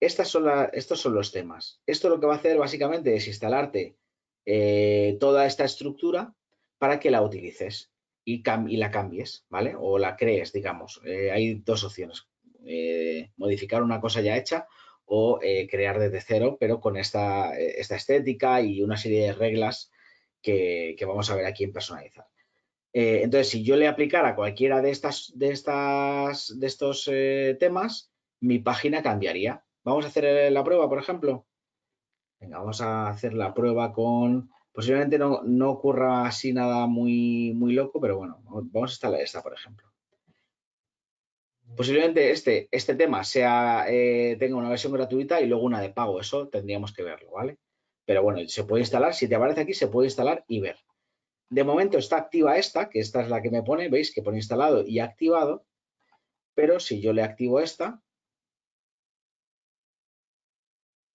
Estas son estos son los temas. Esto lo que va a hacer básicamente es instalarte eh, toda esta estructura para que la utilices y, la cambies, ¿vale? O la crees, digamos. Eh, hay dos opciones. Eh, modificar una cosa ya hecha o crear desde cero, pero con esta, esta estética y una serie de reglas que, vamos a ver aquí en personalizar. Eh, entonces, si yo le aplicara cualquiera de, estas, de, estas, de estos eh, temas, mi página cambiaría. Vamos a hacer eh, la prueba, por ejemplo. Venga, vamos a hacer la prueba con... Posiblemente no, no ocurra así nada muy, muy loco, pero bueno, vamos a instalar esta, por ejemplo. Posiblemente este, este tema sea, tenga una versión gratuita y luego una de pago. Eso tendríamos que verlo, ¿vale? Pero bueno, se puede instalar, si te aparece aquí, se puede instalar y ver. De momento está activa esta, que esta es la que me pone, veis que pone instalado y activado, pero si yo le activo esta,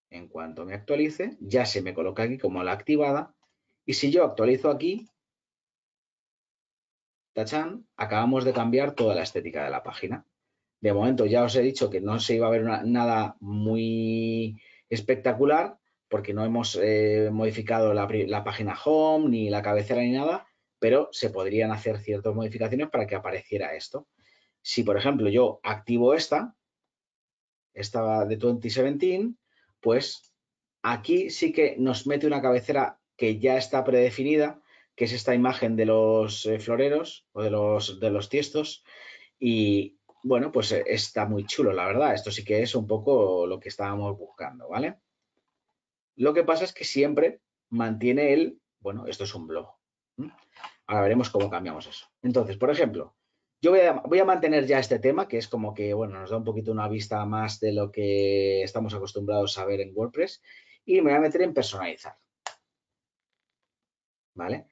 en cuanto me actualice, ya se me coloca aquí como la activada y si yo actualizo aquí, tachan, acabamos de cambiar toda la estética de la página. De momento ya os he dicho que no se iba a ver nada muy espectacular, porque no hemos eh, modificado la, página home, ni la cabecera, ni nada, pero se podrían hacer ciertas modificaciones para que apareciera esto. Si, por ejemplo, yo activo esta, esta de 2017, pues aquí sí que nos mete una cabecera que ya está predefinida, que es esta imagen de los eh, floreros o de los, de los tiestos. Y bueno, pues eh, está muy chulo, la verdad. Esto sí que es un poco lo que estábamos buscando, ¿vale? Lo que pasa es que siempre mantiene el, bueno, esto es un blog. Ahora veremos cómo cambiamos eso. Entonces, por ejemplo, yo voy a, mantener ya este tema, que es como que, bueno, nos da un poquito una vista más de lo que estamos acostumbrados a ver en WordPress y me voy a meter en personalizar. ¿Vale?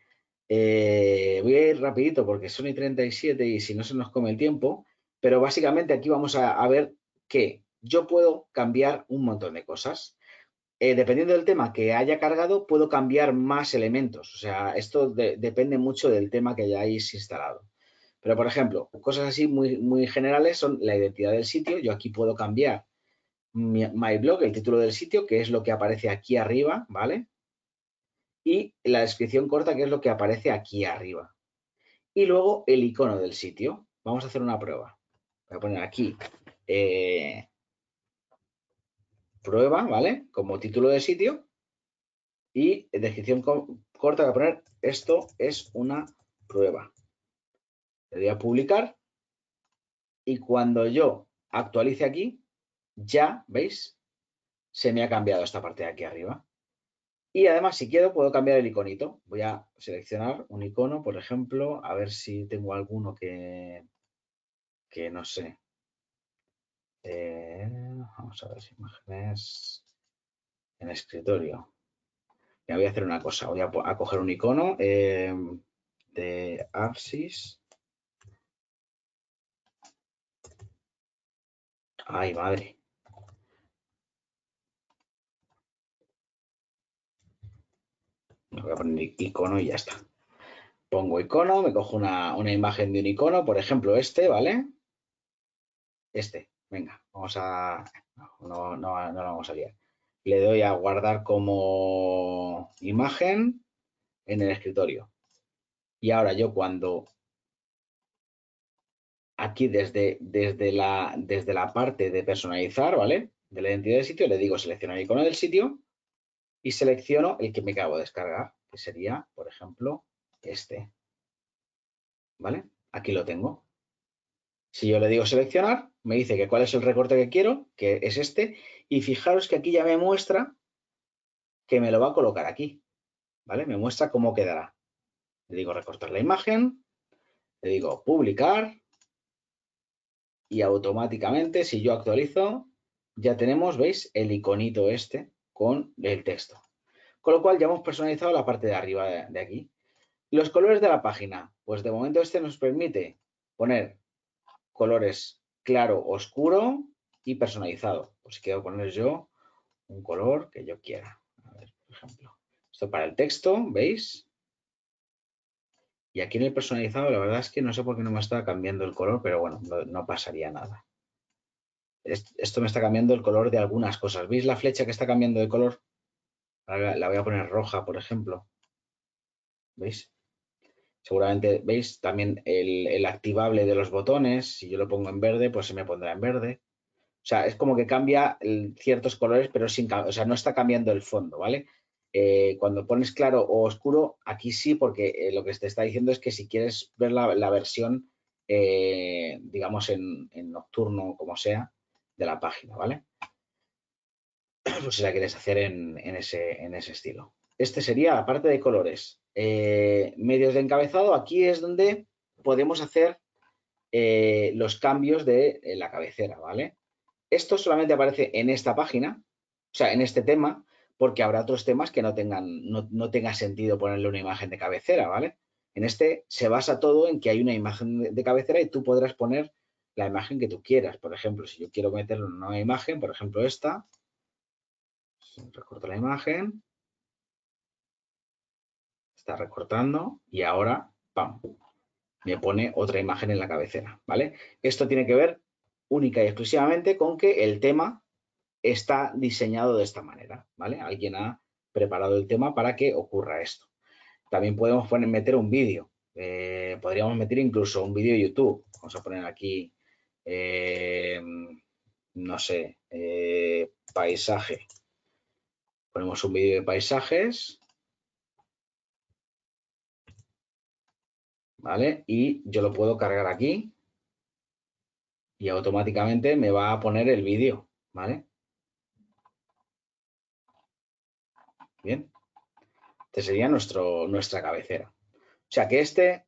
Eh, voy a ir rapidito porque son y 37 y si no se nos come el tiempo, pero básicamente aquí vamos a ver que yo puedo cambiar un montón de cosas. Eh, dependiendo del tema que haya cargado, puedo cambiar más elementos. O sea, esto depende mucho del tema que hayáis instalado. Pero, por ejemplo, cosas así muy, generales son la identidad del sitio. Yo aquí puedo cambiar mi, blog, el título del sitio, que es lo que aparece aquí arriba, ¿vale? Y la descripción corta, que es lo que aparece aquí arriba. Y luego el icono del sitio. Vamos a hacer una prueba. Voy a poner aquí eh, prueba, ¿vale? Como título de sitio y en descripción corta voy a poner esto es una prueba. Le doy a publicar y cuando yo actualice aquí, ya, ¿veis? Se me ha cambiado esta parte de aquí arriba. Y además, si quiero, puedo cambiar el iconito. Voy a seleccionar un icono, por ejemplo, a ver si tengo alguno que, que no sé, eh, vamos a ver si imágenes en escritorio. Ya voy a hacer una cosa. Voy a, coger un icono eh, de Apsis. Ay, madre. Voy a poner icono y ya está. Pongo icono, me cojo una imagen de un icono, por ejemplo, este, ¿vale? Este, Venga, vamos a... No, no, no, vamos a liar. Le doy a guardar como imagen en el escritorio. Y ahora yo cuando aquí desde, desde, la, desde la parte de personalizar, ¿vale? De la identidad del sitio, le digo seleccionar icono del sitio y selecciono el que me acabo de descargar, que sería, por ejemplo, este. ¿Vale? Aquí lo tengo. Si yo le digo seleccionar, me dice que cuál es el recorte que quiero, que es este, y fijaros que aquí ya me muestra que me lo va a colocar aquí, ¿vale? Me muestra cómo quedará. Le digo recortar la imagen, le digo publicar, y automáticamente, si yo actualizo, ya tenemos, ¿veis? El iconito este con el texto. Con lo cual ya hemos personalizado la parte de arriba de, de aquí. Los colores de la página, pues de momento este nos permite poner colores claro, oscuro y personalizado. Pues quiero poner yo un color que yo quiera. por ejemplo, esto para el texto, ¿veis? Y aquí en el personalizado, la verdad es que no sé por qué no me está cambiando el color, pero bueno, no, pasaría nada. Esto me está cambiando el color de algunas cosas. ¿Veis la flecha que está cambiando de color? la voy a poner roja, por ejemplo. ¿Veis? Seguramente veis también el, activable de los botones. Si yo lo pongo en verde, pues se me pondrá en verde. O sea, es como que cambia eh, ciertos colores, pero sin, o sea, no está cambiando el fondo, ¿vale? Eh, cuando pones claro o oscuro, aquí sí, porque eh, lo que te está diciendo es que si quieres ver la, versión, digamos, en, nocturno o como sea, de la página, ¿vale? (clears throat) Pues si la quieres hacer en, ese, en ese estilo. Este sería la parte de colores. Eh, medios de encabezado, aquí es donde podemos hacer eh, los cambios de eh, la cabecera, ¿vale? Esto solamente aparece en esta página, o sea, en este tema, porque habrá otros temas que no tengan, no, no tenga sentido ponerle una imagen de cabecera, ¿vale? En este se basa todo en que hay una imagen de cabecera y tú podrás poner la imagen que tú quieras. Por ejemplo, si yo quiero meter una nueva imagen, por ejemplo esta, recorto la imagen, está recortando y ahora, pam, me pone otra imagen en la cabecera, ¿vale? Esto tiene que ver única y exclusivamente con que el tema está diseñado de esta manera, ¿vale? Alguien ha preparado el tema para que ocurra esto. También podemos poner, meter un vídeo. Eh, podríamos meter incluso un vídeo YouTube. Vamos a poner aquí, eh, no sé, eh, paisaje. Ponemos un vídeo de paisajes ¿vale? Y yo lo puedo cargar aquí y automáticamente me va a poner el vídeo, ¿vale? Bien. Este sería nuestro, nuestra cabecera. O sea que este,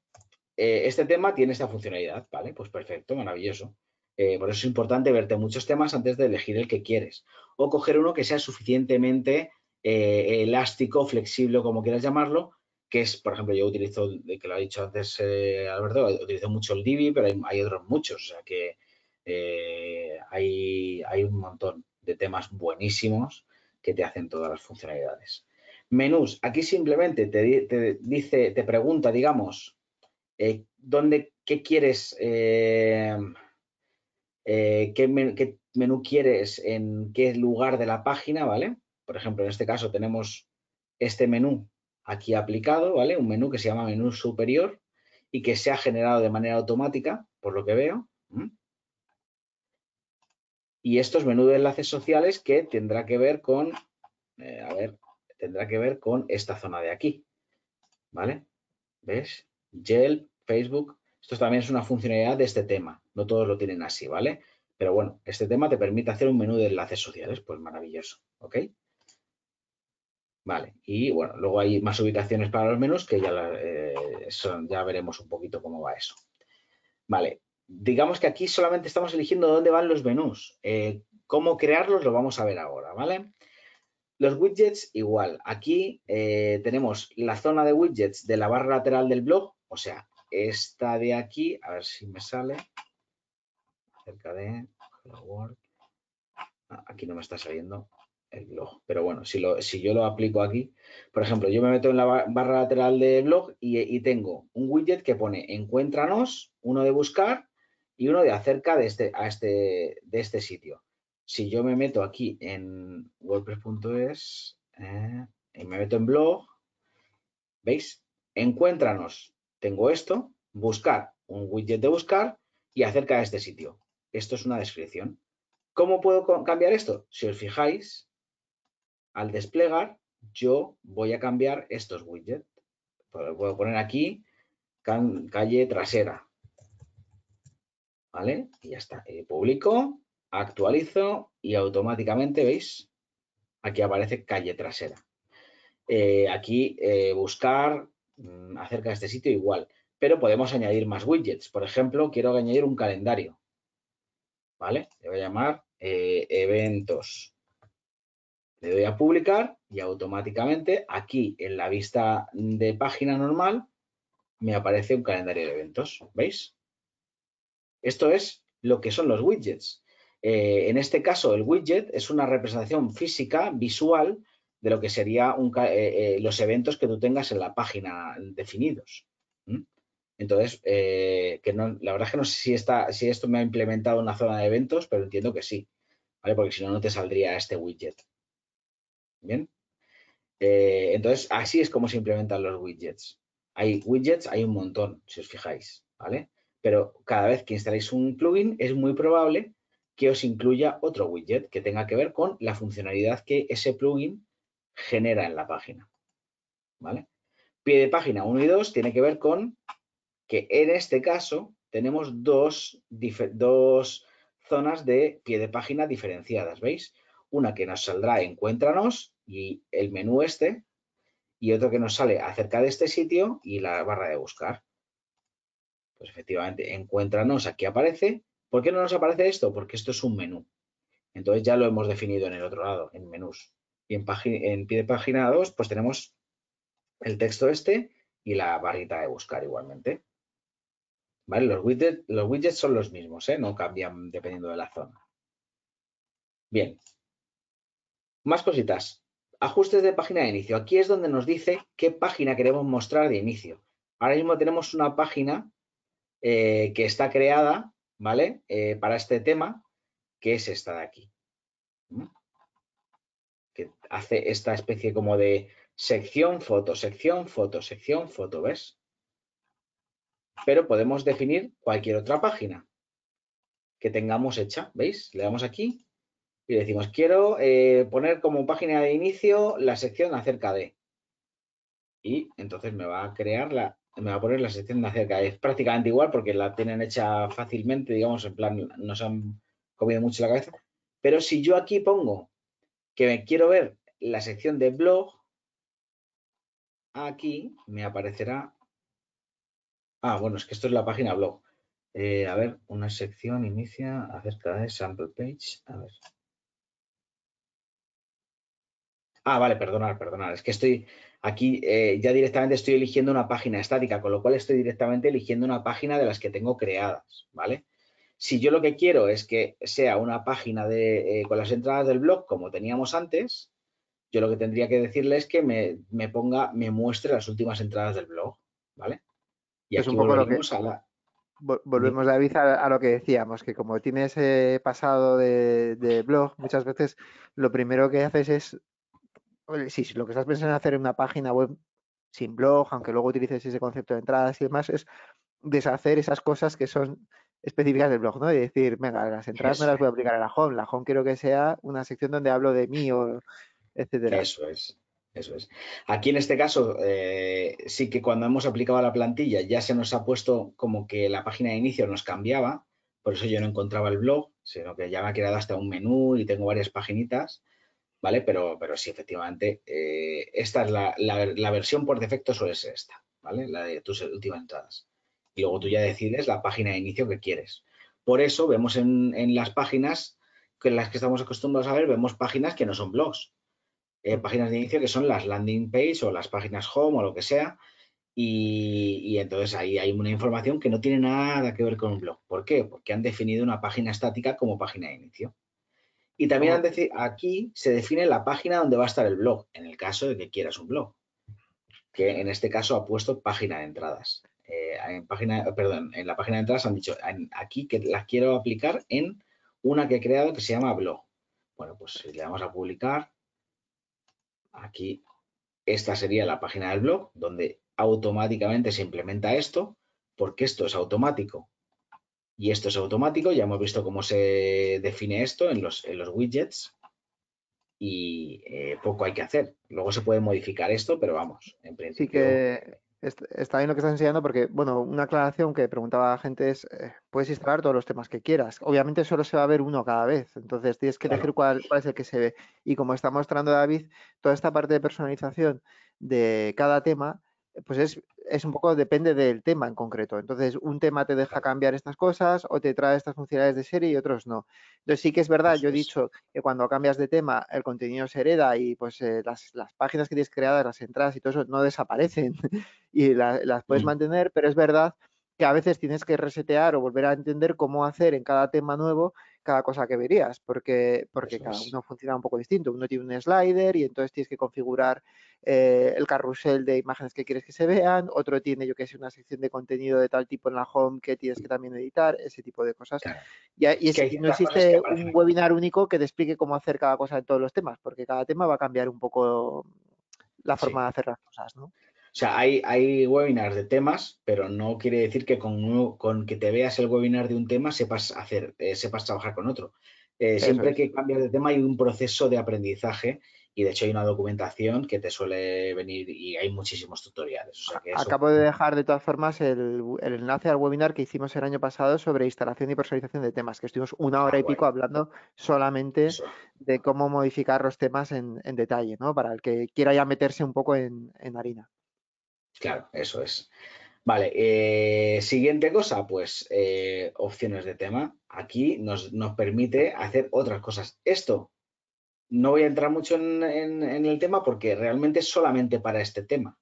eh, este tema tiene esta funcionalidad, ¿vale? Pues perfecto, maravilloso. Eh, por eso es importante verte muchos temas antes de elegir el que quieres. O coger uno que sea suficientemente eh, elástico, flexible, como quieras llamarlo, que es, por ejemplo, yo utilizo, que lo ha dicho antes eh, Alberto, utilizo mucho el Divi, pero hay, otros muchos, o sea que eh, hay, un montón de temas buenísimos que te hacen todas las funcionalidades. Menús, aquí simplemente te, dice, te pregunta, digamos, eh, dónde, qué quieres, qué, menú quieres en qué lugar de la página, ¿vale? Por ejemplo, en este caso tenemos este menú aquí aplicado, ¿vale? Un menú que se llama menú superior y que se ha generado de manera automática, por lo que veo. Y estos menús de enlaces sociales que tendrá que ver con, eh, a ver, tendrá que ver con esta zona de aquí, ¿vale? ¿Ves? Yelp, Facebook, esto también es una funcionalidad de este tema, no todos lo tienen así, ¿vale? Pero bueno, este tema te permite hacer un menú de enlaces sociales, pues maravilloso, ¿ok? Vale, y bueno, luego hay más ubicaciones para los menús que ya, eh, ya veremos un poquito cómo va eso. Vale, digamos que aquí solamente estamos eligiendo dónde van los menús. Eh, cómo crearlos lo vamos a ver ahora, ¿vale? Los widgets igual. Aquí eh, tenemos la zona de widgets de la barra lateral del blog, o sea, esta de aquí, a ver si me sale, cerca de, ah, aquí no me está saliendo, blog. Pero bueno, si, yo lo aplico aquí, por ejemplo, yo me meto en la barra lateral de blog y, tengo un widget que pone encuéntranos, uno de buscar y uno de acerca de este, este, este sitio. Si yo me meto aquí en wordpress.es eh, y me meto en blog, ¿veis? Encuéntranos, tengo esto, buscar, un widget de buscar y acerca de este sitio. Esto es una descripción. ¿Cómo puedo cambiar esto? Si os fijáis, al desplegar, yo voy a cambiar estos widgets. Puedo poner aquí calle trasera. ¿Vale? Y ya está. Eh, publico, actualizo y automáticamente, ¿veis? Aquí aparece calle trasera. Eh, aquí eh, buscar mm, acerca de este sitio igual, pero podemos añadir más widgets. Por ejemplo, quiero añadir un calendario. ¿Vale? Le voy a llamar eventos. Le doy a publicar y automáticamente aquí en la vista de página normal me aparece un calendario de eventos. ¿Veis? Esto es lo que son los widgets. Eh, en este caso, el widget es una representación física, visual, de lo que serían eh, eh, los eventos que tú tengas en la página definidos. Entonces, que la verdad es que no sé si, está, si esto me ha implementado una zona de eventos, pero entiendo que sí, porque si no, no te saldría este widget. Bien. Eh, entonces, así es como se implementan los widgets. Hay widgets, hay un montón, si os fijáis, ¿vale? Pero cada vez que instaláis un plugin es muy probable que os incluya otro widget que tenga que ver con la funcionalidad que ese plugin genera en la página, ¿vale? Pie de página 1 y 2 tiene que ver con que en este caso tenemos dos, dos zonas de pie de página diferenciadas, ¿veis? una que nos saldrá encuéntranos y el menú este y otro que nos sale acerca de este sitio y la barra de buscar. Pues efectivamente, encuéntranos, aquí aparece. ¿Por qué no nos aparece esto? Porque esto es un menú. Entonces ya lo hemos definido en el otro lado, en menús. Y en, pie de página 2, pues tenemos el texto este y la barrita de buscar igualmente. ¿Vale? Los, widgets, los widgets son los mismos, ¿eh? no cambian dependiendo de la zona. Bien, más cositas. Ajustes de página de inicio. Aquí es donde nos dice qué página queremos mostrar de inicio. Ahora mismo tenemos una página eh, que está creada, ¿vale? Eh, para este tema, que es esta de aquí. ¿Mm? Que hace esta especie como de sección foto, sección foto, sección foto, ¿ves? Pero podemos definir cualquier otra página que tengamos hecha, ¿veis? Le damos aquí y decimos, quiero eh, poner como página de inicio la sección acerca de. Y entonces me va a crear la, me va a poner la sección de acerca de. Es prácticamente igual porque la tienen hecha fácilmente, digamos, en plan, nos han comido mucho la cabeza. Pero si yo aquí pongo que me quiero ver la sección de blog, aquí me aparecerá... Ah, bueno, es que esto es la página blog. Eh, a ver, una sección inicia acerca de sample page. A ver, Ah, vale, perdonar, perdonar. Es que estoy aquí, eh, ya directamente estoy eligiendo una página estática, con lo cual estoy directamente eligiendo una página de las que tengo creadas, ¿vale? Si yo lo que quiero es que sea una página de, eh, con las entradas del blog como teníamos antes, yo lo que tendría que decirle es que me, ponga, me muestre las últimas entradas del blog, ¿vale? Y es un poco lo que... Volvemos, David, a, a, lo que decíamos, que como tienes pasado de, blog, muchas veces lo primero que haces es sí, lo que estás pensando en hacer en una página web sin blog, aunque luego utilices ese concepto de entradas y demás, es deshacer esas cosas que son específicas del blog, ¿no? Y decir, venga, las entradas no las voy a aplicar a la home, la home quiero que sea una sección donde hablo de mí o etcétera. Eso es. Eso es. Aquí en este caso, eh, sí que cuando hemos aplicado la plantilla ya se nos ha puesto como que la página de inicio nos cambiaba, por eso yo no encontraba el blog, sino que ya me ha quedado hasta un menú y tengo varias paginitas. ¿vale? Pero, sí, efectivamente, eh, esta es la, versión por defecto suele ser esta, ¿vale? La de tus últimas entradas. Y luego tú ya decides la página de inicio que quieres. Por eso vemos en, las páginas que las que estamos acostumbrados a ver, vemos páginas que no son blogs. Eh, páginas de inicio que son las landing page o las páginas home o lo que sea. Y, y, entonces ahí hay una información que no tiene nada que ver con un blog. ¿Por qué? Porque han definido una página estática como página de inicio. Y también han aquí se define la página donde va a estar el blog, en el caso de que quieras un blog, que en este caso ha puesto página de entradas. Eh, en, página, perdón, en la página de entradas han dicho aquí que las quiero aplicar en una que he creado que se llama blog. Bueno, pues le damos a publicar, aquí esta sería la página del blog donde automáticamente se implementa esto, porque esto es automático y esto es automático, ya hemos visto cómo se define esto en los, widgets y eh, poco hay que hacer. Luego se puede modificar esto, pero vamos, en principio... Sí que está bien lo que estás enseñando porque, bueno, una aclaración que preguntaba la gente es, eh, puedes instalar todos los temas que quieras. Obviamente solo se va a ver uno cada vez, entonces tienes que decir cuál, cuál es el que se ve. Y como está mostrando David, toda esta parte de personalización de cada tema pues es, un poco, depende del tema en concreto. Entonces, un tema te deja cambiar estas cosas o te trae estas funcionalidades de serie y otros no. Entonces, sí que es verdad, yo he dicho que cuando cambias de tema, el contenido se hereda y pues eh, las, páginas que tienes creadas, las entradas y todo eso no desaparecen (laughs) y las puedes mm. mantener, pero es verdad que a veces tienes que resetear o volver a entender cómo hacer en cada tema nuevo cada cosa que verías, porque, porque cada uno funciona un poco distinto. Uno tiene un slider y entonces tienes que configurar eh, el carrusel de imágenes que quieres que se vean, otro tiene, yo que sé, una sección de contenido de tal tipo en la home que tienes que también editar, ese tipo de cosas. Y, y es, no existe un webinar único que te explique cómo hacer cada cosa en todos los temas, porque cada tema va a cambiar un poco la forma de hacer las cosas, ¿no? O sea, hay, webinars de temas, pero no quiere decir que con, con que te veas el webinar de un tema sepas hacer, eh, sepas trabajar con otro. Eh, siempre que cambias de tema hay un proceso de aprendizaje y de hecho hay una documentación que te suele venir y hay muchísimos tutoriales. Acabo de dejar de todas formas el, enlace al webinar que hicimos el año pasado sobre instalación y personalización de temas, que estuvimos una hora ah, y pico hablando solamente de cómo modificar los temas en, en, detalle, ¿no? Para el que quiera ya meterse un poco en harina. Claro, eso es. Vale, eh, siguiente cosa, pues eh, opciones de tema. Aquí nos, nos, permite hacer otras cosas. Esto, no voy a entrar mucho en, en, el tema porque realmente es solamente para este tema,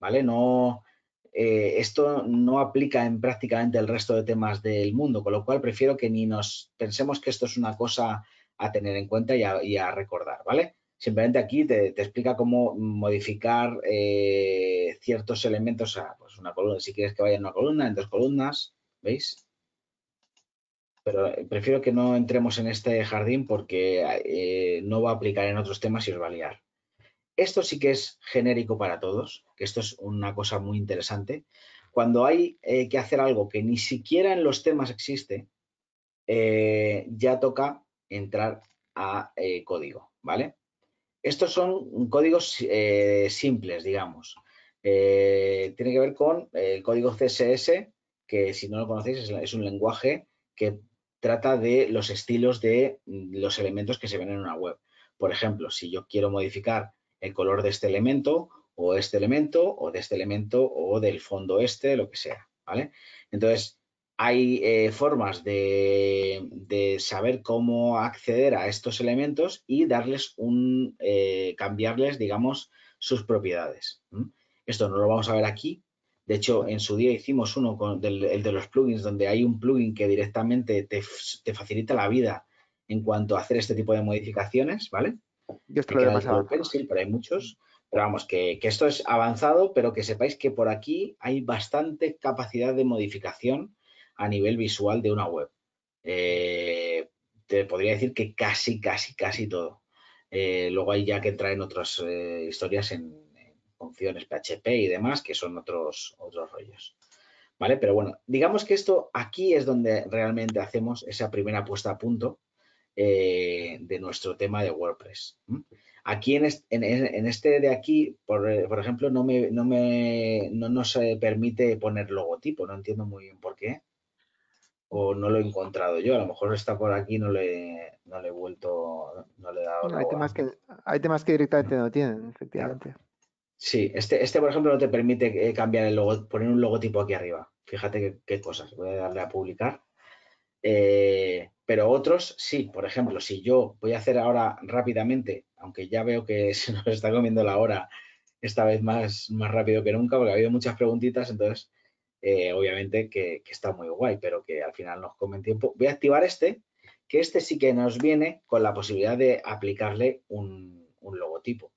¿vale? No, eh, esto no aplica en prácticamente el resto de temas del mundo, con lo cual prefiero que ni nos pensemos que esto es una cosa a tener en cuenta y a recordar, ¿vale? Simplemente aquí te, explica cómo modificar eh, ciertos elementos a pues, una columna. Si quieres que vaya en una columna, en dos columnas, ¿veis? Pero eh, prefiero que no entremos en este jardín porque eh, no va a aplicar en otros temas y os va a liar. Esto sí que es genérico para todos, que esto es una cosa muy interesante. Cuando hay que hacer algo que ni siquiera en los temas existe, ya toca entrar a código, ¿vale? Estos son códigos eh, simples, digamos. Eh, tiene que ver con eh, el código CSS, que si no lo conocéis es, un lenguaje que trata de los estilos de mm, los elementos que se ven en una web. Por ejemplo, si yo quiero modificar el color de este elemento o este elemento o de este elemento o del fondo este, lo que sea, ¿vale? Entonces, hay eh, formas de, saber cómo acceder a estos elementos y darles un, eh, cambiarles, digamos, sus propiedades. Esto no lo vamos a ver aquí. De hecho, en su día hicimos uno con el de los plugins, donde hay un plugin que directamente te, facilita la vida en cuanto a hacer este tipo de modificaciones, ¿vale? Yo esto lo he pero hay muchos. Pero vamos, que, que esto es avanzado, pero que sepáis que por aquí hay bastante capacidad de modificación a nivel visual de una web. Eh, te podría decir que casi, casi, casi todo. Eh, luego hay ya que entrar en otras eh, historias en, funciones PHP y demás, que son otros, otros rollos. ¿Vale? Pero bueno, digamos que esto aquí es donde realmente hacemos esa primera puesta a punto de nuestro tema de WordPress. Aquí en este, de aquí, por, ejemplo, no, no, me, no nos permite poner logotipo, no entiendo muy bien por qué o no lo he encontrado yo. A lo mejor está por aquí, no le, he vuelto, no le he dado. hay, temas que, hay temas que directamente no tienen, efectivamente. Sí, este, este por ejemplo no te permite eh, cambiar el logo, poner un logotipo aquí arriba. Fíjate qué cosas. Voy a darle a publicar. Eh, pero otros sí, por ejemplo, si yo voy a hacer ahora rápidamente, aunque ya veo que (laughs) se nos está comiendo la hora esta vez más, más rápido que nunca, porque ha habido muchas preguntitas, entonces eh, obviamente que, está muy guay, pero que al final nos comen tiempo. Voy a activar este, que este sí que nos viene con la posibilidad de aplicarle un, un logotipo.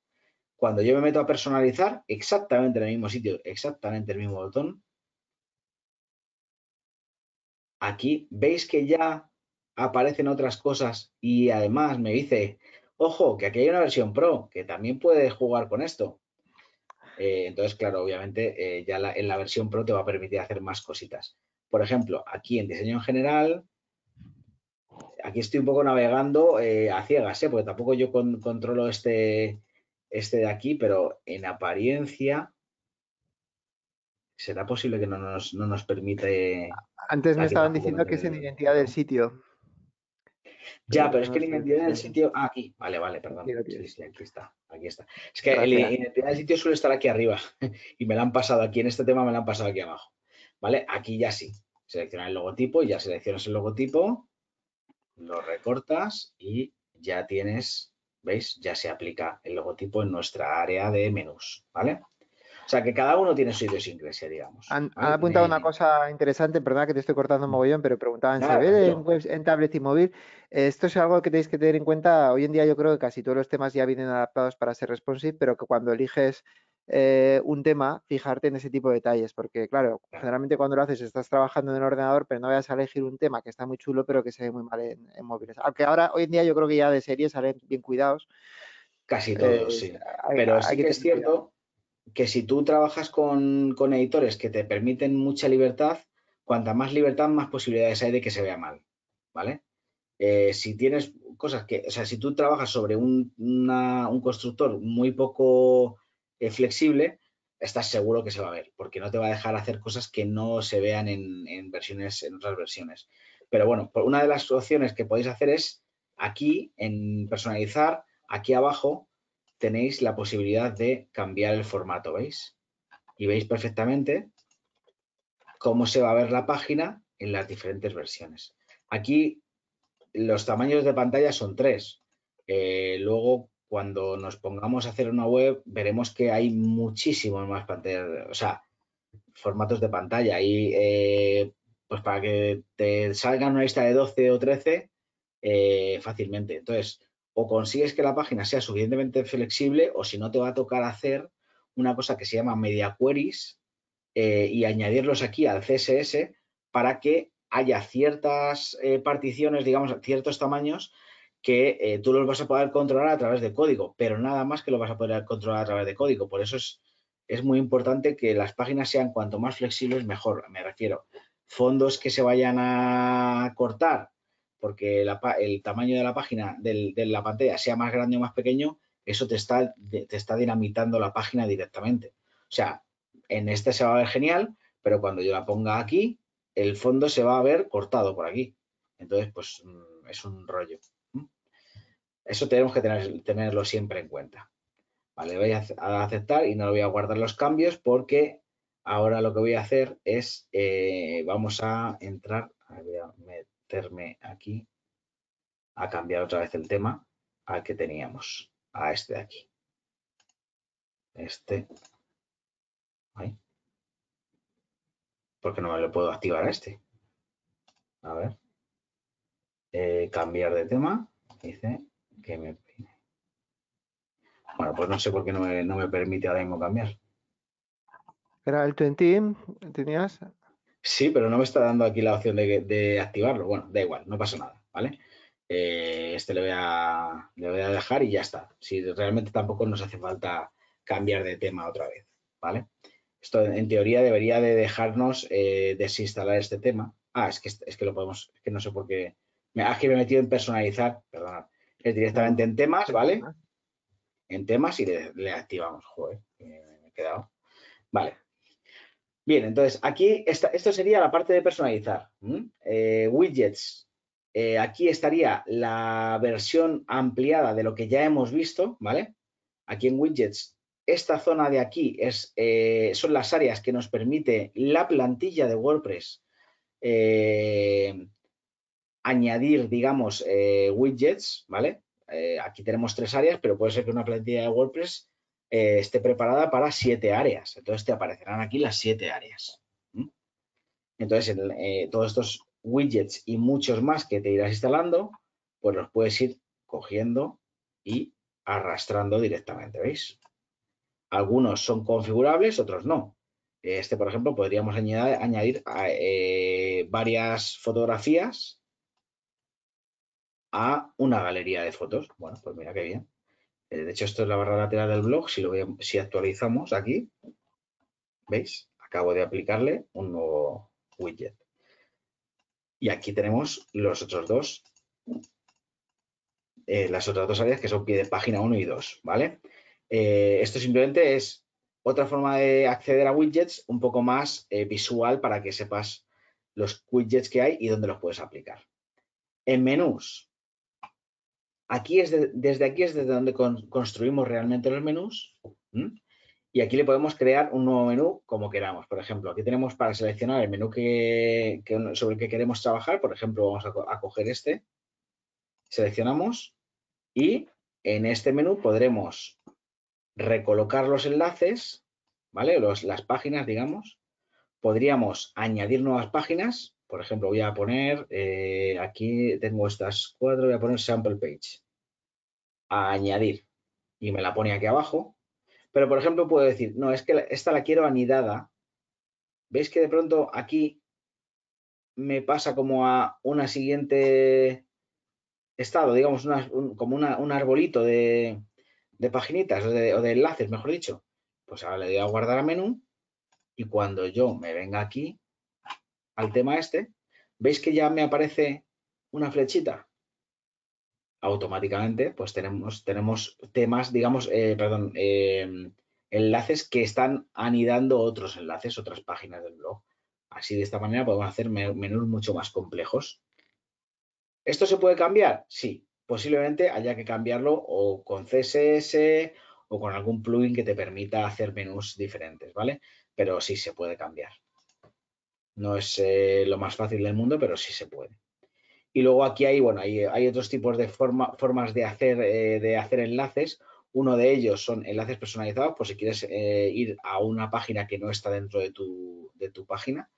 Cuando yo me meto a personalizar, exactamente en el mismo sitio, exactamente el mismo botón, aquí veis que ya aparecen otras cosas y además me dice, ojo, que aquí hay una versión pro, que también puede jugar con esto. Eh, entonces, claro, obviamente eh, ya en la versión Pro te va a permitir hacer más cositas. Por ejemplo, aquí en diseño en general, aquí estoy un poco navegando eh, a ciegas, porque tampoco yo controlo este, este de aquí, pero en apariencia, ¿será posible que no nos, no nos permite... Antes me estaban diciendo que es en identidad del sitio. Ya, pero, es que el identidad del sitio. Ah, aquí. Vale, vale, perdón. aquí está. Aquí está. Es que el identidad del sitio suele estar aquí arriba. (laughs) Y me la han pasado aquí. En este tema me la han pasado aquí abajo. ¿Vale? Aquí ya sí. Seleccionar el logotipo, ya seleccionas el logotipo, lo recortas y ya tienes, ¿veis? Ya se aplica el logotipo en nuestra área de menús. ¿Vale? O sea, que cada uno tiene su idiosincrasia, digamos. Han, apuntado una eh, cosa interesante, perdona que te estoy cortando un mogollón, pero preguntaban, ¿se ve en, webs, tablet y móvil? Eh, esto es algo que tenéis que tener en cuenta. Hoy en día yo creo que casi todos los temas ya vienen adaptados para ser responsive, pero que cuando eliges eh, un tema, fijarte en ese tipo de detalles, porque claro, generalmente cuando lo haces estás trabajando en el ordenador, pero no vayas a elegir un tema que está muy chulo, pero que se ve muy mal en, móviles. Aunque ahora, hoy en día yo creo que ya de serie salen bien cuidados. Casi todos, sí. pero sí que es cierto que si tú trabajas con, editores que te permiten mucha libertad, cuanta más libertad, más posibilidades hay de que se vea mal, ¿vale? Eh, si tienes cosas que, o sea, si tú trabajas sobre un, constructor muy poco eh, flexible, estás seguro que se va a ver, porque no te va a dejar hacer cosas que no se vean en, en versiones, en otras versiones. Pero bueno, una de las opciones que podéis hacer es aquí, en personalizar, aquí abajo, tenéis la posibilidad de cambiar el formato, ¿veis? Y veis perfectamente cómo se va a ver la página en las diferentes versiones. Aquí los tamaños de pantalla son tres. Eh, luego, cuando nos pongamos a hacer una web, veremos que hay muchísimos más o sea, formatos de pantalla. Y eh, pues para que te salga una lista de 12 o 13 eh, fácilmente. Entonces, o consigues que la página sea suficientemente flexible o si no te va a tocar hacer una cosa que se llama media queries eh, y añadirlos aquí al CSS para que haya ciertas eh, particiones, digamos, ciertos tamaños que eh, tú los vas a poder controlar a través de código, pero nada más que lo vas a poder controlar a través de código. Por eso es, es muy importante que las páginas sean cuanto más flexibles, mejor, me refiero. Fondos que se vayan a cortar, porque el tamaño de la página, de la pantalla, sea más grande o más pequeño, eso te está, te está dinamitando la página directamente. O sea, en este se va a ver genial, pero cuando yo la ponga aquí, el fondo se va a ver cortado por aquí. Entonces, pues mm, es un rollo. Eso tenemos que tener, tenerlo siempre en cuenta. Vale, voy a, aceptar y no voy a guardar los cambios porque ahora lo que voy a hacer es, eh, vamos a entrar, a, me, meterme aquí a cambiar otra vez el tema al que teníamos, a este de aquí. Este. Ahí. Porque no me lo puedo activar a este. A ver. Eh, cambiar de tema. Dice que me Bueno, pues no sé por qué no me, no me permite ahora mismo cambiar. Era el 20, tenías Sí, pero no me está dando aquí la opción de, activarlo. Bueno, da igual, no pasa nada, ¿vale? Eh, este le voy, a, dejar y ya está. Si realmente tampoco nos hace falta cambiar de tema otra vez, ¿vale? Esto en teoría debería de dejarnos eh, desinstalar este tema. Ah, es que, es que lo podemos, es que no sé por qué. Ah, es que me he metido en personalizar, perdón, Es directamente en temas, ¿vale? En temas y le, le activamos. Joder, me he quedado. Vale, Bien, entonces aquí esto sería la parte de personalizar. Eh, widgets. Eh, aquí estaría la versión ampliada de lo que ya hemos visto, ¿vale? Aquí en widgets, esta zona de aquí es, eh, son las áreas que nos permite la plantilla de WordPress añadir, digamos, widgets, ¿vale? aquí tenemos tres áreas, pero puede ser que una plantilla de WordPress eh, esté preparada para siete áreas. Entonces te aparecerán aquí las siete áreas. Entonces, eh, todos estos widgets y muchos más que te irás instalando, pues los puedes ir cogiendo y arrastrando directamente, ¿veis? Algunos son configurables, otros no. Este, por ejemplo, podríamos añadir, añadir eh, varias fotografías a una galería de fotos. Bueno, pues mira qué bien. Eh, de hecho, esto es la barra lateral del blog. Si, actualizamos aquí, ¿veis? Acabo de aplicarle un nuevo widget. Y aquí tenemos los otros dos, eh, las otras dos áreas que son pie de página 1 y 2, ¿vale? Eh, esto simplemente es otra forma de acceder a widgets un poco más visual para que sepas los widgets que hay y dónde los puedes aplicar. En menús, Aquí es desde aquí es desde donde construimos realmente los menús y aquí le podemos crear un nuevo menú como queramos. Por ejemplo, aquí tenemos para seleccionar el menú que, sobre el que queremos trabajar. Por ejemplo, vamos a, coger este, seleccionamos y en este menú podremos recolocar los enlaces, ¿vale? las páginas, digamos. Podríamos añadir nuevas páginas, por ejemplo, voy a poner, eh, aquí tengo estas cuatro, voy a poner sample page. A añadir. Y me la pone aquí abajo. Pero, por ejemplo, puedo decir, no, es que esta la quiero anidada. ¿Veis que de pronto aquí me pasa como a una siguiente estado, digamos, como un arbolito de, de paginitas o de, o de enlaces, mejor dicho? Pues ahora le doy a guardar a menú y cuando yo me venga aquí, al tema este, veis que ya me aparece una flechita. Automáticamente, pues tenemos, tenemos temas, digamos, eh, perdón, em, enlaces que están anidando otros enlaces, otras páginas del blog. Así de esta manera podemos hacer menús mucho más complejos. ¿Esto se puede cambiar? Sí, posiblemente haya que cambiarlo o con CSS o con algún plugin que te permita hacer menús diferentes, ¿vale? Pero sí se puede cambiar. No es eh, lo más fácil del mundo, pero sí se puede. Y luego aquí hay, bueno, hay, hay otros tipos de formas de hacer, eh, de hacer enlaces. Uno de ellos son enlaces personalizados, por si quieres eh, ir a una página que no está dentro de tu, página.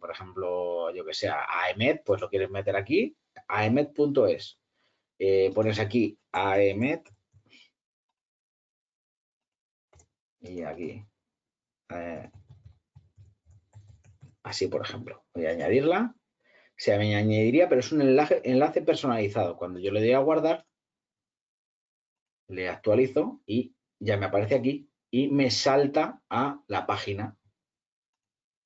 por ejemplo, yo que sé, AEMED, pues lo quieres meter aquí, AEMED.es. pones aquí AEMED. y aquí así por ejemplo. Voy a añadirla, se me añadiría, pero es un enlace, personalizado. Cuando yo le doy a guardar, le actualizo y ya me aparece aquí y me salta a la página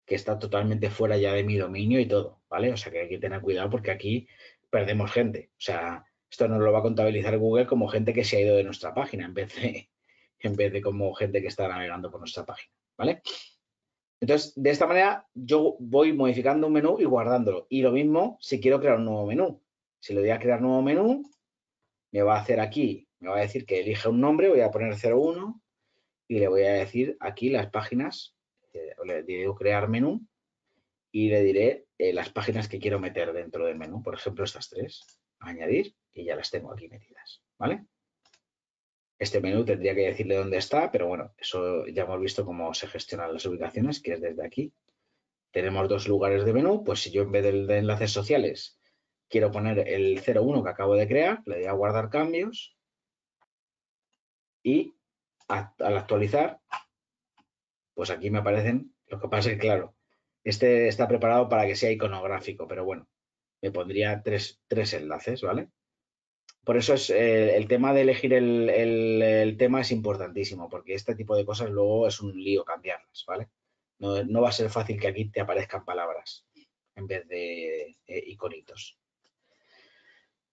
que está totalmente fuera ya de mi dominio y todo, ¿vale? O sea que hay que tener cuidado porque aquí perdemos gente. O sea, esto nos lo va a contabilizar Google como gente que se ha ido de nuestra página en vez de, (laughs) en vez de como gente que está navegando por nuestra página, ¿vale? Entonces, de esta manera yo voy modificando un menú y guardándolo. Y lo mismo si quiero crear un nuevo menú. Si le doy a crear nuevo menú, me va a hacer aquí, me va a decir que elige un nombre, voy a poner 01 y le voy a decir aquí las páginas, eh, le digo crear menú y le diré eh, las páginas que quiero meter dentro del menú. Por ejemplo, estas tres, añadir y ya las tengo aquí metidas, ¿vale? Este menú tendría que decirle dónde está, pero bueno, eso ya hemos visto cómo se gestionan las ubicaciones, que es desde aquí. Tenemos dos lugares de menú, pues si yo en vez del de enlaces sociales quiero poner el 01 que acabo de crear, le doy a guardar cambios y al actualizar, pues aquí me aparecen, lo que pasa es que claro, este está preparado para que sea iconográfico, pero bueno, me pondría tres, tres enlaces, ¿vale? por eso es eh, el tema de elegir el, tema es importantísimo, porque este tipo de cosas luego es un lío cambiarlas, ¿vale? No, va a ser fácil que aquí te aparezcan palabras en vez de eh, iconitos.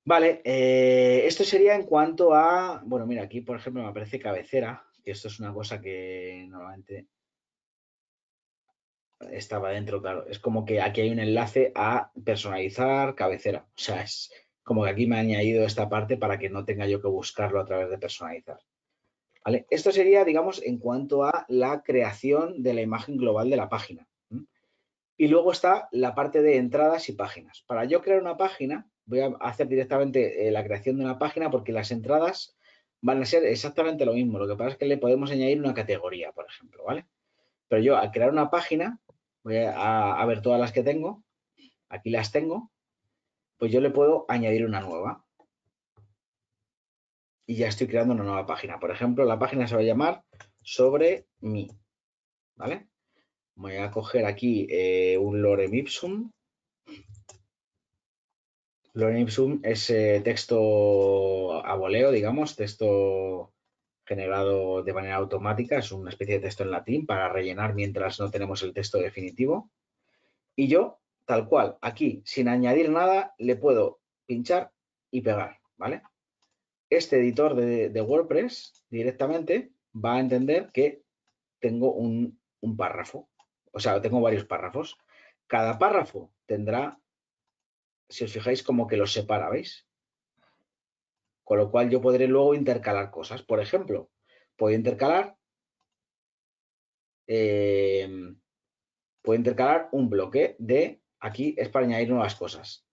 Vale, eh, esto sería en cuanto a, bueno, mira, aquí por ejemplo me aparece cabecera, que esto es una cosa que normalmente estaba dentro, claro. Es como que aquí hay un enlace a personalizar cabecera, o sea, es como que aquí me ha añadido esta parte para que no tenga yo que buscarlo a través de personalizar. Esto sería, digamos, en cuanto a la creación de la imagen global de la página. Y luego está la parte de entradas y páginas. Para yo crear una página, voy a hacer directamente eh, la creación de una página porque las entradas van a ser exactamente lo mismo. Lo que pasa es que le podemos añadir una categoría, por ejemplo, ¿vale? Pero yo al crear una página, voy a, a ver todas las que tengo. Aquí las tengo pues yo le puedo añadir una nueva. Y ya estoy creando una nueva página. Por ejemplo, la página se va a llamar sobre mí. ¿Vale? Voy a coger aquí eh, un lorem ipsum. Lorem ipsum es eh, texto a voleo, digamos, texto generado de manera automática, es una especie de texto en latín para rellenar mientras no tenemos el texto definitivo. Y yo tal cual, aquí, sin añadir nada, le puedo pinchar y pegar, ¿vale? Este editor de, WordPress directamente va a entender que tengo un, párrafo, o sea, tengo varios párrafos. Cada párrafo tendrá, si os fijáis, como que los separa, ¿veis? Con lo cual yo podré luego intercalar cosas. Por ejemplo, puedo intercalar eh, puedo intercalar un bloque de aquí es para añadir nuevas cosas.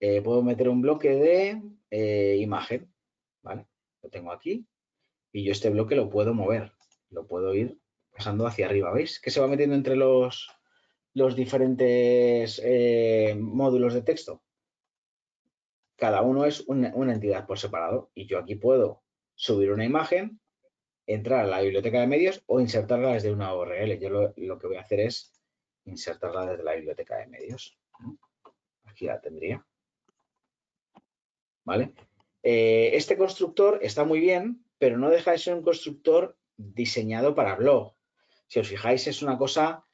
Eh, puedo meter un bloque de eh, imagen, ¿vale? Lo tengo aquí y yo este bloque lo puedo mover, lo puedo ir pasando hacia arriba, ¿veis? Que se va metiendo entre los, los diferentes eh, módulos de texto. Cada uno es una, entidad por separado y yo aquí puedo subir una imagen, entrar a la biblioteca de medios o insertarla desde una URL. Yo lo que voy a hacer es insertarla desde la biblioteca de medios. Aquí la tendría. ¿Vale? Eh, este constructor está muy bien, pero no deja de ser un constructor diseñado para blog. Si os fijáis, es una cosa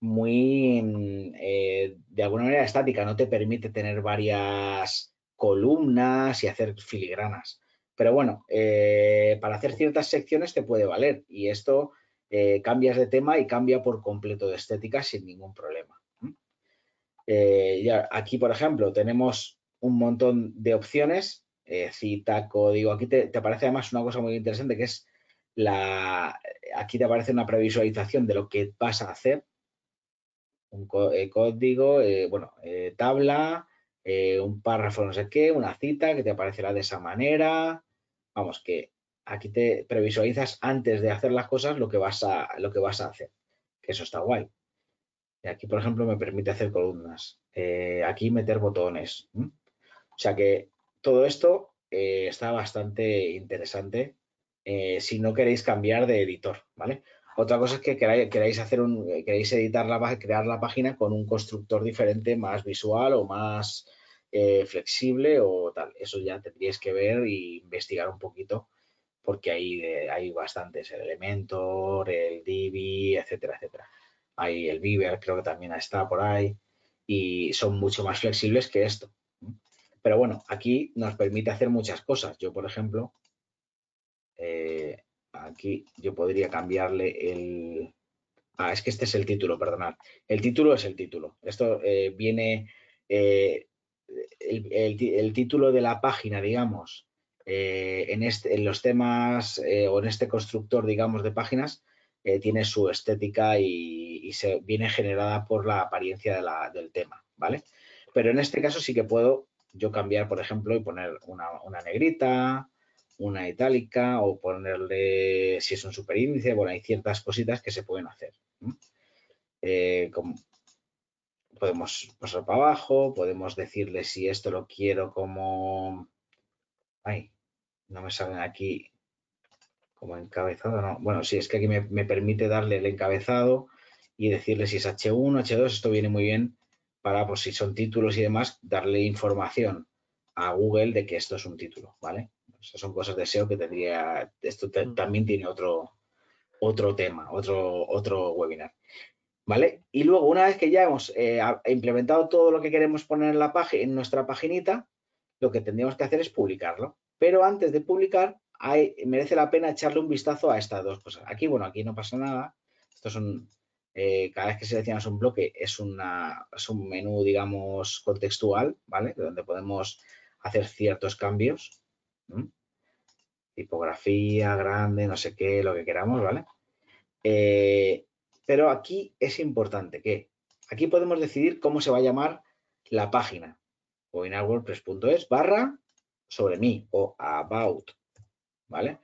muy, mm, eh, de alguna manera, estática. No te permite tener varias columnas y hacer filigranas. Pero bueno, eh, para hacer ciertas secciones te puede valer. Y esto eh, cambias de tema y cambia por completo de estética sin ningún problema. Eh, aquí, por ejemplo, tenemos un montón de opciones, eh, cita, código, aquí te, te, aparece además una cosa muy interesante que es la, aquí te aparece una previsualización de lo que vas a hacer, un código, bueno, tabla, un párrafo no sé qué, una cita que te aparecerá de esa manera, vamos, que aquí te previsualizas antes de hacer las cosas lo que vas a, lo que vas a hacer, que eso está guay. Aquí, por ejemplo, me permite hacer columnas, eh, aquí meter botones. O sea que todo esto eh, está bastante interesante eh, si no queréis cambiar de editor, ¿vale? Otra cosa es que queráis, hacer un, queréis editar la, crear la página con un constructor diferente, más visual o más flexible o tal. Eso ya tendríais que ver e investigar un poquito porque hay, eh, hay bastantes, el Elementor, el Divi, etcétera, etcétera. Hay el Viver, creo que también está por ahí, y son mucho más flexibles que esto. Pero bueno, aquí nos permite hacer muchas cosas. Yo, por ejemplo, eh, aquí yo podría cambiarle el... Ah, es que este es el título, perdonad. El título es el título. Esto eh, viene... el título de la página, digamos, eh, en, este, en, los temas eh, o en este constructor, digamos, de páginas, eh, tiene su estética y, se viene generada por la apariencia del tema, ¿vale? Pero en este caso sí que puedo yo cambiar, por ejemplo, y poner una, negrita, una itálica o ponerle, si es un superíndice, bueno, hay ciertas cositas que se pueden hacer. podemos pasar para abajo, podemos decirle si esto lo quiero como Ay, no me salen aquí como encabezado, no. Bueno, sí, es que aquí me, permite darle el encabezado y decirle si es H1, H2, esto viene muy bien para, pues si son títulos y demás, darle información a Google de que esto es un título, ¿vale? esas son cosas de SEO que tendría, esto mm. también tiene otro, otro tema, otro, otro webinar, ¿vale? Y luego, una vez que ya hemos eh, implementado todo lo que queremos poner en, la en nuestra paginita, lo que tendríamos que hacer es publicarlo. Pero antes de publicar, merece la pena echarle un vistazo a estas dos cosas. Aquí, bueno, aquí no pasa nada. Estos son, eh, cada vez que seleccionas un bloque es, una, es un menú, digamos, contextual, ¿vale? Donde podemos hacer ciertos cambios. Tipografía, grande, no sé qué, lo que queramos, ¿vale? Eh, pero aquí es importante que aquí podemos decidir cómo se va a llamar la página o en wordpress.es barra sobre mí o about, ¿vale?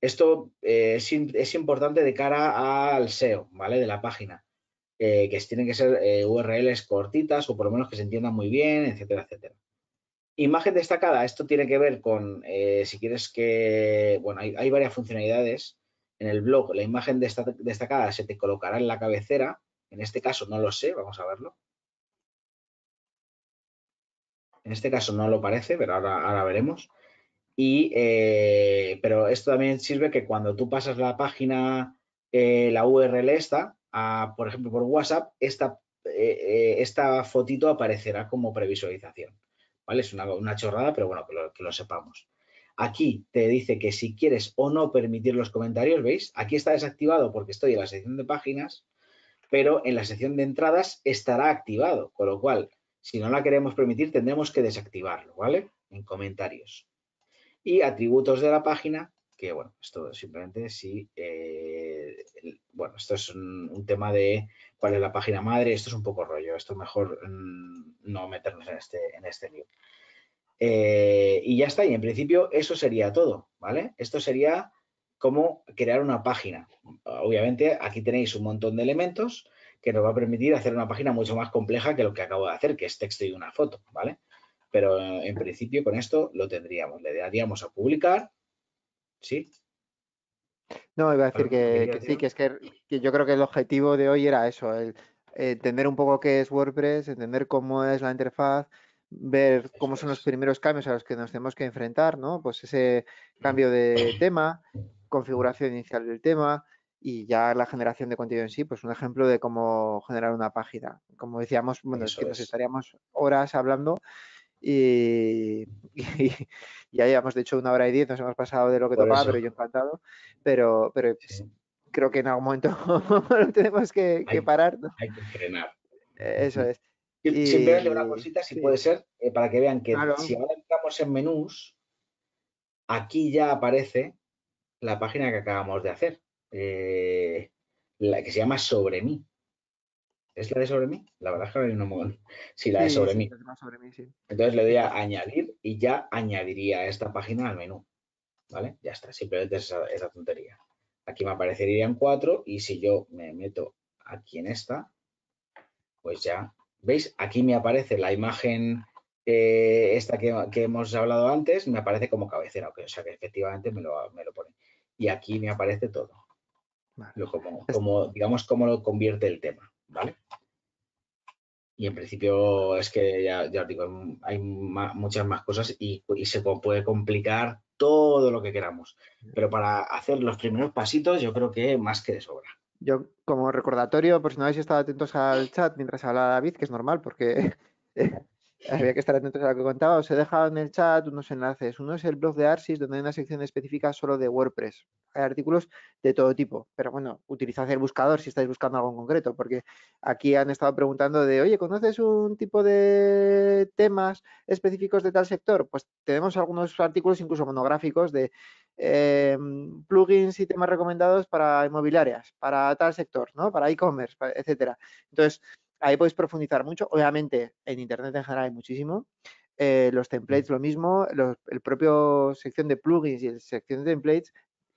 Esto eh, es, importante de cara al SEO, ¿vale? De la página, que tienen que ser eh, URLs cortitas o por lo menos que se entiendan muy bien, etcétera, etcétera. Imagen destacada, esto tiene que ver con, eh, si quieres que, bueno, hay, varias funcionalidades. En el blog, la imagen destacada se te colocará en la cabecera, en este caso no lo sé, vamos a verlo. En este caso no lo parece, pero ahora, veremos. Y, eh, pero esto también sirve que cuando tú pasas la página, eh, la URL esta, por ejemplo, por WhatsApp, eh, esta, fotito aparecerá como previsualización. ¿Vale? Es una, chorrada, pero bueno, que lo, que lo sepamos. Aquí te dice que si quieres o no permitir los comentarios, ¿veis? Aquí está desactivado porque estoy en la sección de páginas, pero en la sección de entradas estará activado, con lo cual si no la queremos permitir, tendremos que desactivarlo, ¿vale? En comentarios. Y atributos de la página, que bueno, esto simplemente si, eh, bueno, esto es un, tema de cuál es la página madre, esto es un poco rollo, esto mejor mm, no meternos en este, en este lío. Eh, y ya está, y en principio eso sería todo, ¿vale? Esto sería cómo crear una página. Obviamente aquí tenéis un montón de elementos, que nos va a permitir hacer una página mucho más compleja que lo que acabo de hacer, que es texto y una foto, ¿vale? Pero eh, en principio con esto lo tendríamos. Le daríamos a publicar, ¿sí? No, iba a decir que, sí, que es que, yo creo que el objetivo de hoy era eso, el, entender un poco qué es WordPress, entender cómo es la interfaz, ver cómo son los primeros cambios a los que nos tenemos que enfrentar, ¿no? Pues ese cambio de tema, configuración inicial del tema, y ya la generación de contenido en sí, pues un ejemplo de cómo generar una página. Como decíamos, bueno, es que nos estaríamos horas hablando (laughs) y, ya llevamos, de hecho, una hora y diez, nos hemos pasado de lo que tocaba, pero yo encantado, pero, pero creo que en algún momento (laughs) tenemos que, que parar. Hay que frenar. Eh, eso es. Y, una cosita, si puede ser, eh, para que vean que si ahora entramos en menús, aquí ya aparece la página que acabamos de hacer. Eh, la que se llama Sobre mí. ¿Es la de sobre mí? La verdad es que hay un Sí, la de sobre, mí. Entonces le doy a añadir y ya añadiría esta página al menú. ¿Vale? Ya está, simplemente es esa, tontería. Aquí me aparecerían cuatro y si yo me meto aquí en esta, pues ya, ¿veis? Aquí me aparece la imagen eh, esta que, que, hemos hablado antes, me aparece como cabecera, o sea que efectivamente me lo, me lo pone. Y aquí me aparece todo como, como, digamos, cómo lo convierte el tema, ¿vale? Y en principio es que ya, digo, hay muchas más cosas y, y, se puede complicar todo lo que queramos. Pero para hacer los primeros pasitos, yo creo que más que de sobra. Yo, como recordatorio, por si no habéis estado atentos al chat mientras habla David, que es normal porque (laughs) Había que estar atentos a lo que contaba. Os he dejado en el chat unos enlaces. Uno es el blog de Arsis, donde hay una sección específica solo de WordPress. Hay artículos de todo tipo, pero bueno, utilizad el buscador si estáis buscando algo en concreto, porque aquí han estado preguntando de, oye, ¿conoces un tipo de temas específicos de tal sector? Pues tenemos algunos artículos, incluso monográficos, de em, plugins y temas recomendados para inmobiliarias, para tal sector, ¿no? Para e-commerce, etcétera. Entonces, ahí podéis profundizar mucho. Obviamente, en Internet en general hay muchísimo. Eh, los mm. templates, lo mismo. el propio sección de plugins y el sección de templates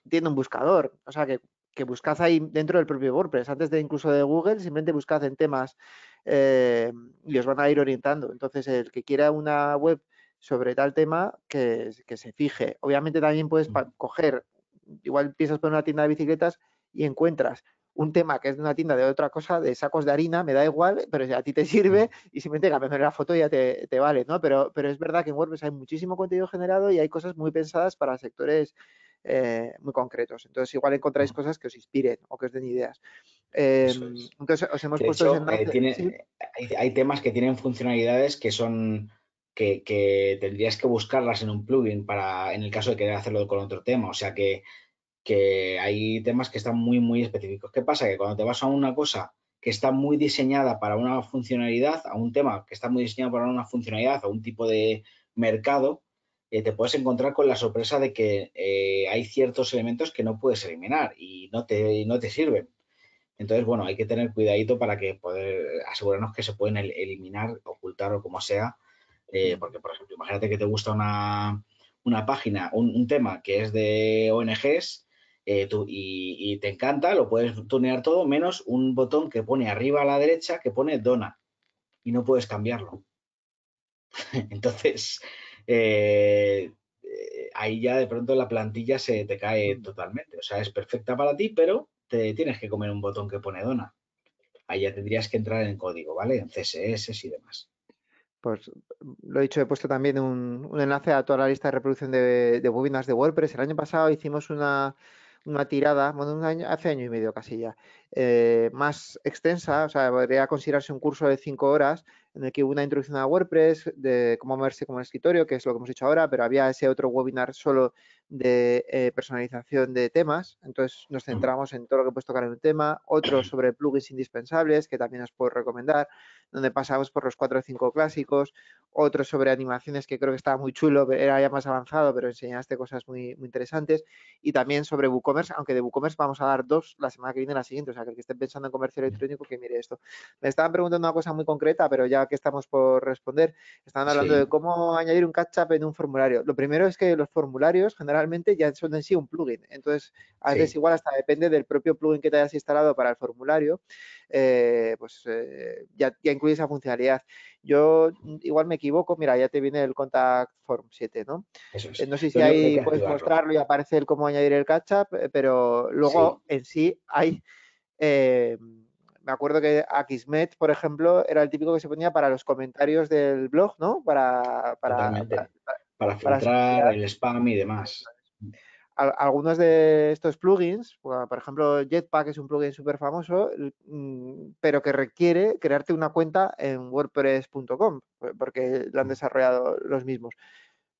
tiene un buscador. O sea, que, que buscad ahí dentro del propio WordPress. Antes de incluso de Google, simplemente buscad en temas eh, y os van a ir orientando. Entonces, el que quiera una web sobre tal tema, que, se fije. Obviamente, también puedes mm. coger, igual piensas por una tienda de bicicletas y encuentras un tema que es de una tienda de otra cosa, de sacos de harina, me da igual, pero a ti te sirve y simplemente cambiando la foto ya te, vale, ¿no? Pero, pero es verdad que en WordPress hay muchísimo contenido generado y hay cosas muy pensadas para sectores eh, muy concretos. Entonces, igual encontráis cosas que os inspiren o que os den ideas. Em, entonces, os hemos puesto... Eh, hay, temas que tienen funcionalidades que son... Que, que, tendrías que buscarlas en un plugin para, en el caso de querer hacerlo con otro tema. O sea que que hay temas que están muy, muy específicos. ¿Qué pasa? Que cuando te vas a una cosa que está muy diseñada para una funcionalidad, a un tema que está muy diseñado para una funcionalidad, a un tipo de mercado, eh, te puedes encontrar con la sorpresa de que eh, hay ciertos elementos que no puedes eliminar y no te, no te sirven. Entonces, bueno, hay que tener cuidadito para que poder asegurarnos que se pueden eliminar, ocultar o como sea. Eh, porque, por ejemplo, imagínate que te gusta una, página, un, tema que es de ONGs eh, y, te encanta, lo puedes tunear todo, menos un botón que pone arriba a la derecha que pone dona y no puedes cambiarlo. (laughs) Entonces, eh, eh, ahí ya de pronto la plantilla se te cae mm. totalmente. O sea, es perfecta para ti, pero te tienes que comer un botón que pone dona. Ahí ya tendrías que entrar en código, ¿vale? En CSS y demás. Pues lo he dicho, he puesto también un, enlace a toda la lista de reproducción de, de de WordPress. El año pasado hicimos una, una tirada, un año, hace año y medio casi ya, eh, más extensa, o sea, podría considerarse un curso de cinco horas en el que hubo una introducción a WordPress, de cómo moverse como escritorio, que es lo que hemos hecho ahora, pero había ese otro webinar solo de eh, personalización de temas, entonces nos centramos en todo lo que puedes tocar en un tema, otro (clears throat) sobre plugins indispensables, que también os puedo recomendar, donde pasamos por los cuatro o cinco clásicos, otro sobre animaciones que creo que estaba muy chulo, era ya más avanzado, pero enseñaste cosas muy, muy interesantes, y también sobre WooCommerce, aunque de WooCommerce vamos a dar dos la semana que viene, la siguiente, o sea, que el pensando en comercio electrónico que mire esto. Me estaban preguntando una cosa muy concreta, pero ya que estamos por responder, estaban hablando de cómo añadir un catch-up en un formulario. Lo primero es que los formularios generalmente ya son en sí un plugin, entonces a veces igual hasta depende del propio plugin que te hayas instalado para el formulario, eh, pues eh, ya, ya incluye esa funcionalidad. Yo igual me equivoco, mira, ya te viene el Contact Form 7, ¿no? Eso eh, No sé si ahí puedes mostrarlo y aparece el cómo añadir el catch-up, pero luego en sí hay eh, me acuerdo que Akismet, por ejemplo, era el típico que se ponía para los comentarios del blog, ¿no? Para, para, filtrar el spam y demás. Algunos de estos plugins, por ejemplo, Jetpack es un plugin súper famoso, mm, pero que requiere crearte una cuenta en WordPress.com, porque lo han mm. desarrollado los mismos.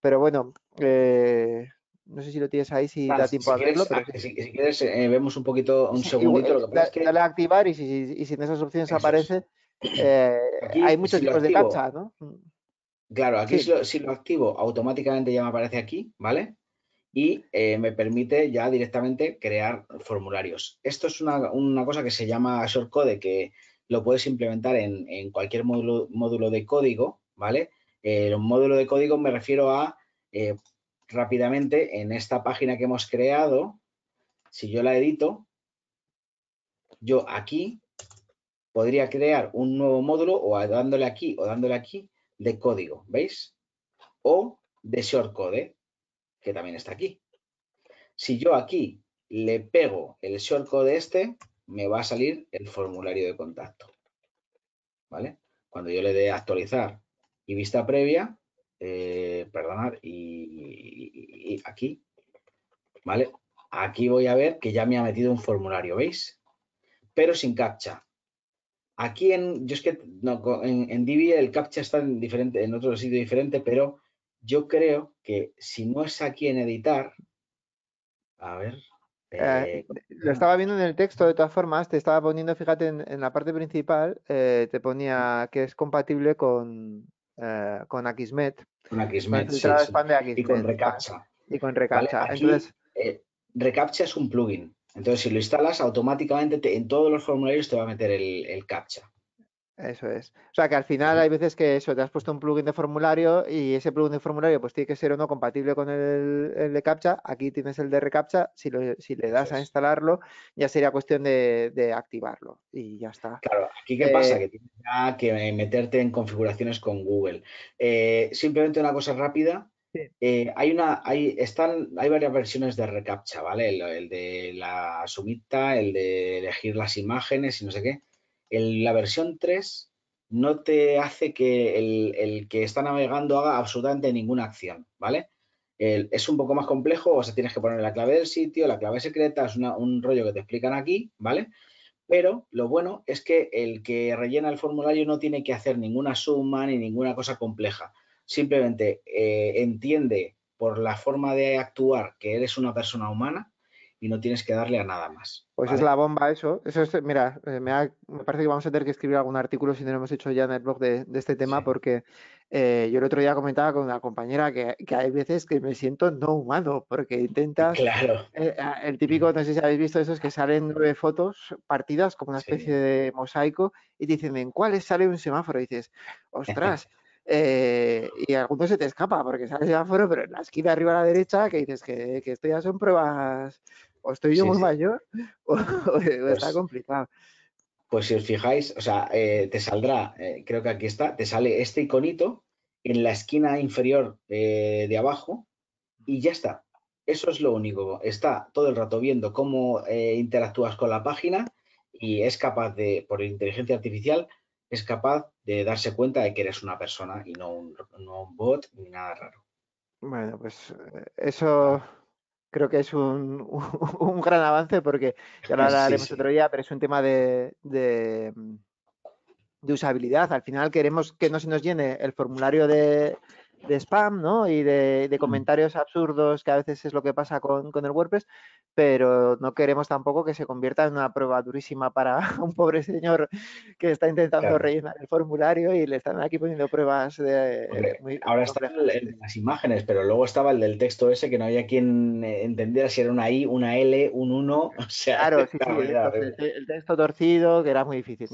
Pero bueno, eh, no sé si lo tienes ahí, si da tiempo a verlo. Eh, si, quieres, eh, vemos un poquito, un segundito. lo que eh, Dale a activar y si, en esas opciones aparece, (clears throat) hay muchos tipos de captcha, ¿no? Mm. Claro, aquí si, lo, activo, automáticamente ya me aparece aquí, ¿vale? Y me permite ya directamente crear formularios. Esto es una, cosa que se llama shortcode, que lo puedes implementar en, en cualquier módulo, módulo, de código, ¿vale? El módulo de código me refiero a rápidamente en esta página que hemos creado, si yo la edito, yo aquí podría crear un nuevo módulo o dándole aquí o dándole aquí de código, ¿veis? O de shortcode, ¿eh? que también está aquí. Si yo aquí le pego el shortcode este, me va a salir el formulario de contacto, ¿vale? Cuando yo le dé actualizar y vista previa, eh, perdonad, y, aquí, ¿vale? Aquí voy a ver que ya me ha metido un formulario, ¿veis? Pero sin captcha. Aquí en, yo es que no, en, en Divi el captcha está en, diferente, en otro sitio diferente, pero yo creo que si no es aquí en editar, a ver, eh, eh, lo estaba viendo en el texto, de todas formas, te estaba poniendo, fíjate, en, la parte principal, te ponía que es compatible con, con Akismet, una Y con Recaptcha. Y con Recaptcha. Eh, Recaptcha es un plugin. Entonces, si lo instalas, automáticamente en todos los formularios te va a meter el, el CAPTCHA. Eso es. O sea que al final hay veces que eso, te has puesto un plugin de formulario y ese plugin de formulario pues tiene que ser o no compatible con el, de CAPTCHA. Aquí tienes el de ReCAPTCHA, si, le das a instalarlo ya sería cuestión de, activarlo y ya está. Claro, aquí qué pasa, eh que tienes que meterte en configuraciones con Google. Eh, simplemente una cosa rápida, eh, hay una, hay, están, hay varias versiones de reCAPTCHA, ¿vale? El, el, de la sumita, el de elegir las imágenes y no sé qué la versión 3 no te hace que el, que está navegando haga absolutamente ninguna acción, ¿vale? es un poco más complejo, o sea, tienes que poner la clave del sitio, la clave secreta, es un rollo que te explican aquí, ¿vale? Pero lo bueno es que el que rellena el formulario no tiene que hacer ninguna suma ni ninguna cosa compleja. Simplemente eh, entiende por la forma de actuar que eres una persona humana, y no tienes que darle a nada más. Pues es la bomba eso. Eso es, mira, eh, me, parece que vamos a tener que escribir algún artículo si no lo hemos hecho ya en el blog de, este tema, porque eh, yo el otro día comentaba con una compañera que, hay veces que me siento no humano, porque intentas. Claro. Eh, el típico, no sé si habéis visto eso, es que salen nueve fotos partidas como una especie de mosaico y te dicen en cuáles sale un semáforo. Y dices, ostras. (laughs) Eh, y algunos se te escapa porque sale el semáforo, pero en la esquina arriba a la derecha que dices que, que esto ya son pruebas o estoy yo muy mayor (laughs) o, está pues, complicado. Pues si os fijáis, o sea, eh, te saldrá, eh, creo que aquí está, te sale este iconito en la esquina inferior eh, de abajo y ya está. Eso es lo único. Está todo el rato viendo cómo interactúas con la página y es capaz de, por inteligencia artificial, es capaz de darse cuenta de que eres una persona y no un, no un bot ni nada raro. Bueno, pues eso creo que es un, (laughs) gran avance porque ya lo hablaremos otro día, pero es un tema de, mm, de, usabilidad. Al final queremos que no se nos llene el formulario de, de spam, ¿no? Y de, mm. comentarios absurdos, que a veces es lo que pasa con, el WordPress, pero no queremos tampoco que se convierta en una prueba durísima para (laughs) un pobre señor que está intentando rellenar el formulario y le están aquí poniendo pruebas de... Eh, ahora las imágenes, pero luego estaba el del texto ese que no había quien eh, entendiera si era una I, una L, un 1, (laughs) o sea... ¿eh? el texto torcido, que era muy difícil,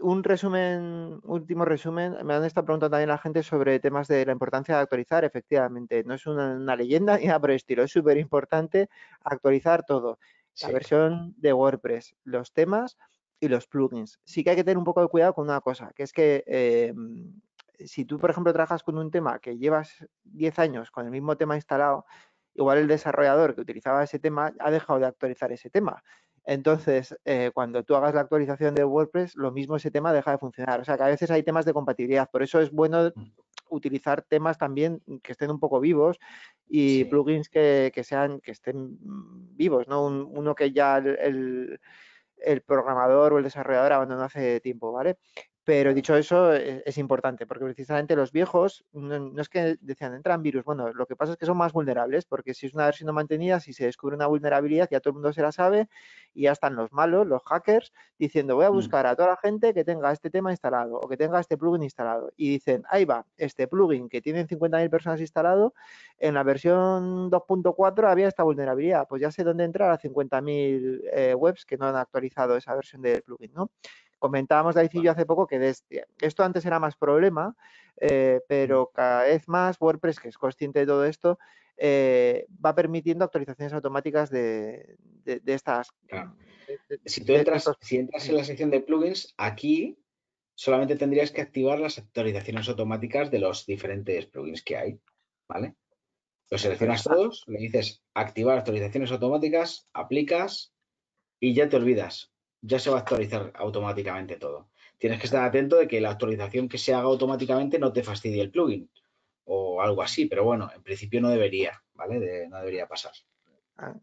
un resumen, último resumen, me han estado preguntando también la gente sobre temas de la importancia de actualizar, efectivamente, no es una, leyenda ni nada por el estilo, es súper importante actualizar todo. La versión de WordPress, los temas y los plugins. Sí que hay que tener un poco de cuidado con una cosa, que es que em, si tú, por ejemplo, trabajas con un tema que llevas 10 años con el mismo tema instalado, igual el desarrollador que utilizaba ese tema ha dejado de actualizar ese tema. Entonces, eh, cuando tú hagas la actualización de WordPress, lo mismo ese tema deja de funcionar. O sea, que a veces hay temas de compatibilidad. Por eso es bueno mm utilizar temas también que estén un poco vivos y plugins que, sean, que estén mm, vivos, ¿no? uno que ya el, el, el, programador o el desarrollador abandonó hace tiempo, ¿vale? Pero dicho eso, e-, es, importante, porque precisamente los viejos, no, es que decían, entran virus, bueno, lo que pasa es que son más vulnerables, porque si es una versión no mantenida, si se descubre una vulnerabilidad, ya todo el mundo se la sabe, y ya están los malos, los hackers, diciendo, voy a mm. buscar a toda la gente que tenga este tema instalado o que tenga este plugin instalado. Y dicen, ahí va, este plugin que tienen 50.000 personas instalado, en la versión 2.4 había esta vulnerabilidad, pues ya sé dónde entrar a 50.000 eh, webs que no han actualizado esa versión del plugin, ¿no? Comentábamos, Daisy, yo hace poco que este, esto antes era más problema, eh, pero mm. cada vez más WordPress, que es consciente de todo esto, eh, va permitiendo actualizaciones automáticas de, estas. si tú entras, en la sección de plugins, aquí solamente tendrías que activar las actualizaciones automáticas de los diferentes plugins que hay, ¿vale? Los seleccionas todos, le dices activar actualizaciones automáticas, aplicas y ya te olvidas ya se va a actualizar automáticamente todo. Tienes que estar atento de que la actualización que se haga automáticamente no te fastidie el plugin o algo así, pero bueno, en principio no debería, ¿vale? no debería pasar.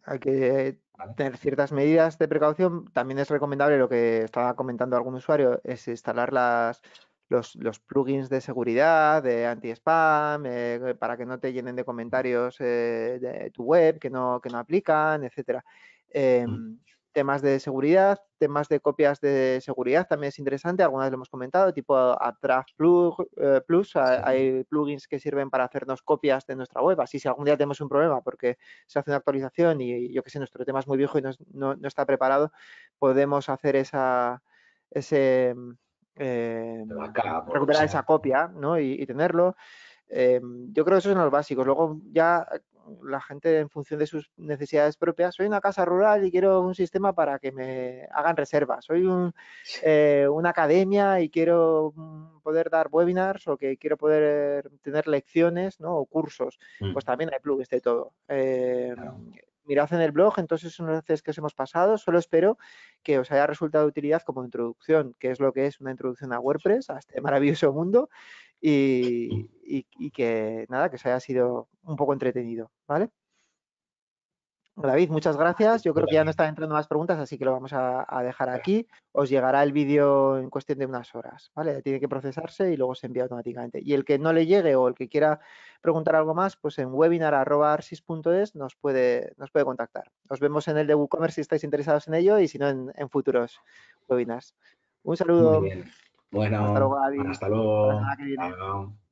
Hay que eh, tener ciertas medidas de precaución. También es recomendable lo que estaba comentando algún usuario, es instalar los, plugins de seguridad, de anti-spam, eh, para que no te llenen de comentarios eh, de tu web que no, que no aplican, etcétera temas de seguridad, temas de copias de seguridad también es interesante, algunas lo hemos comentado, tipo AppDraft eh, Plus, hay plugins que sirven para hacernos copias de nuestra web, así si algún día tenemos un problema porque se hace una actualización y yo que sé, nuestro tema es muy viejo y no, está preparado, podemos hacer esa, em, eh, recuperar esa copia ¿no? y, tenerlo. Em, yo creo que esos son los básicos. Luego ya la gente en función de sus necesidades propias. Soy una casa rural y quiero un sistema para que me hagan reservas. Soy eh, una academia y quiero mm, poder dar webinars o que quiero poder tener lecciones ¿no? o cursos. Mm. Pues también hay plugins de todo. Eh, mirad en el blog, entonces son las veces que os hemos pasado. Solo espero que os haya resultado de utilidad como introducción, que es lo que es una introducción a WordPress, a este maravilloso mundo, y, que nada, que os haya sido un poco entretenido, ¿vale? David, muchas gracias. Yo creo que ya no están entrando más preguntas, así que lo vamos a, dejar aquí. Os llegará el vídeo en cuestión de unas horas, ¿vale? Tiene que procesarse y luego se envía automáticamente. Y el que no le llegue o el que quiera preguntar algo más, pues en webinar.arsis.es nos puede, nos puede contactar. Nos vemos en el de WooCommerce si estáis interesados en ello y si no, en, futuros webinars. Un saludo. Bueno, hasta luego. Hasta luego. Hasta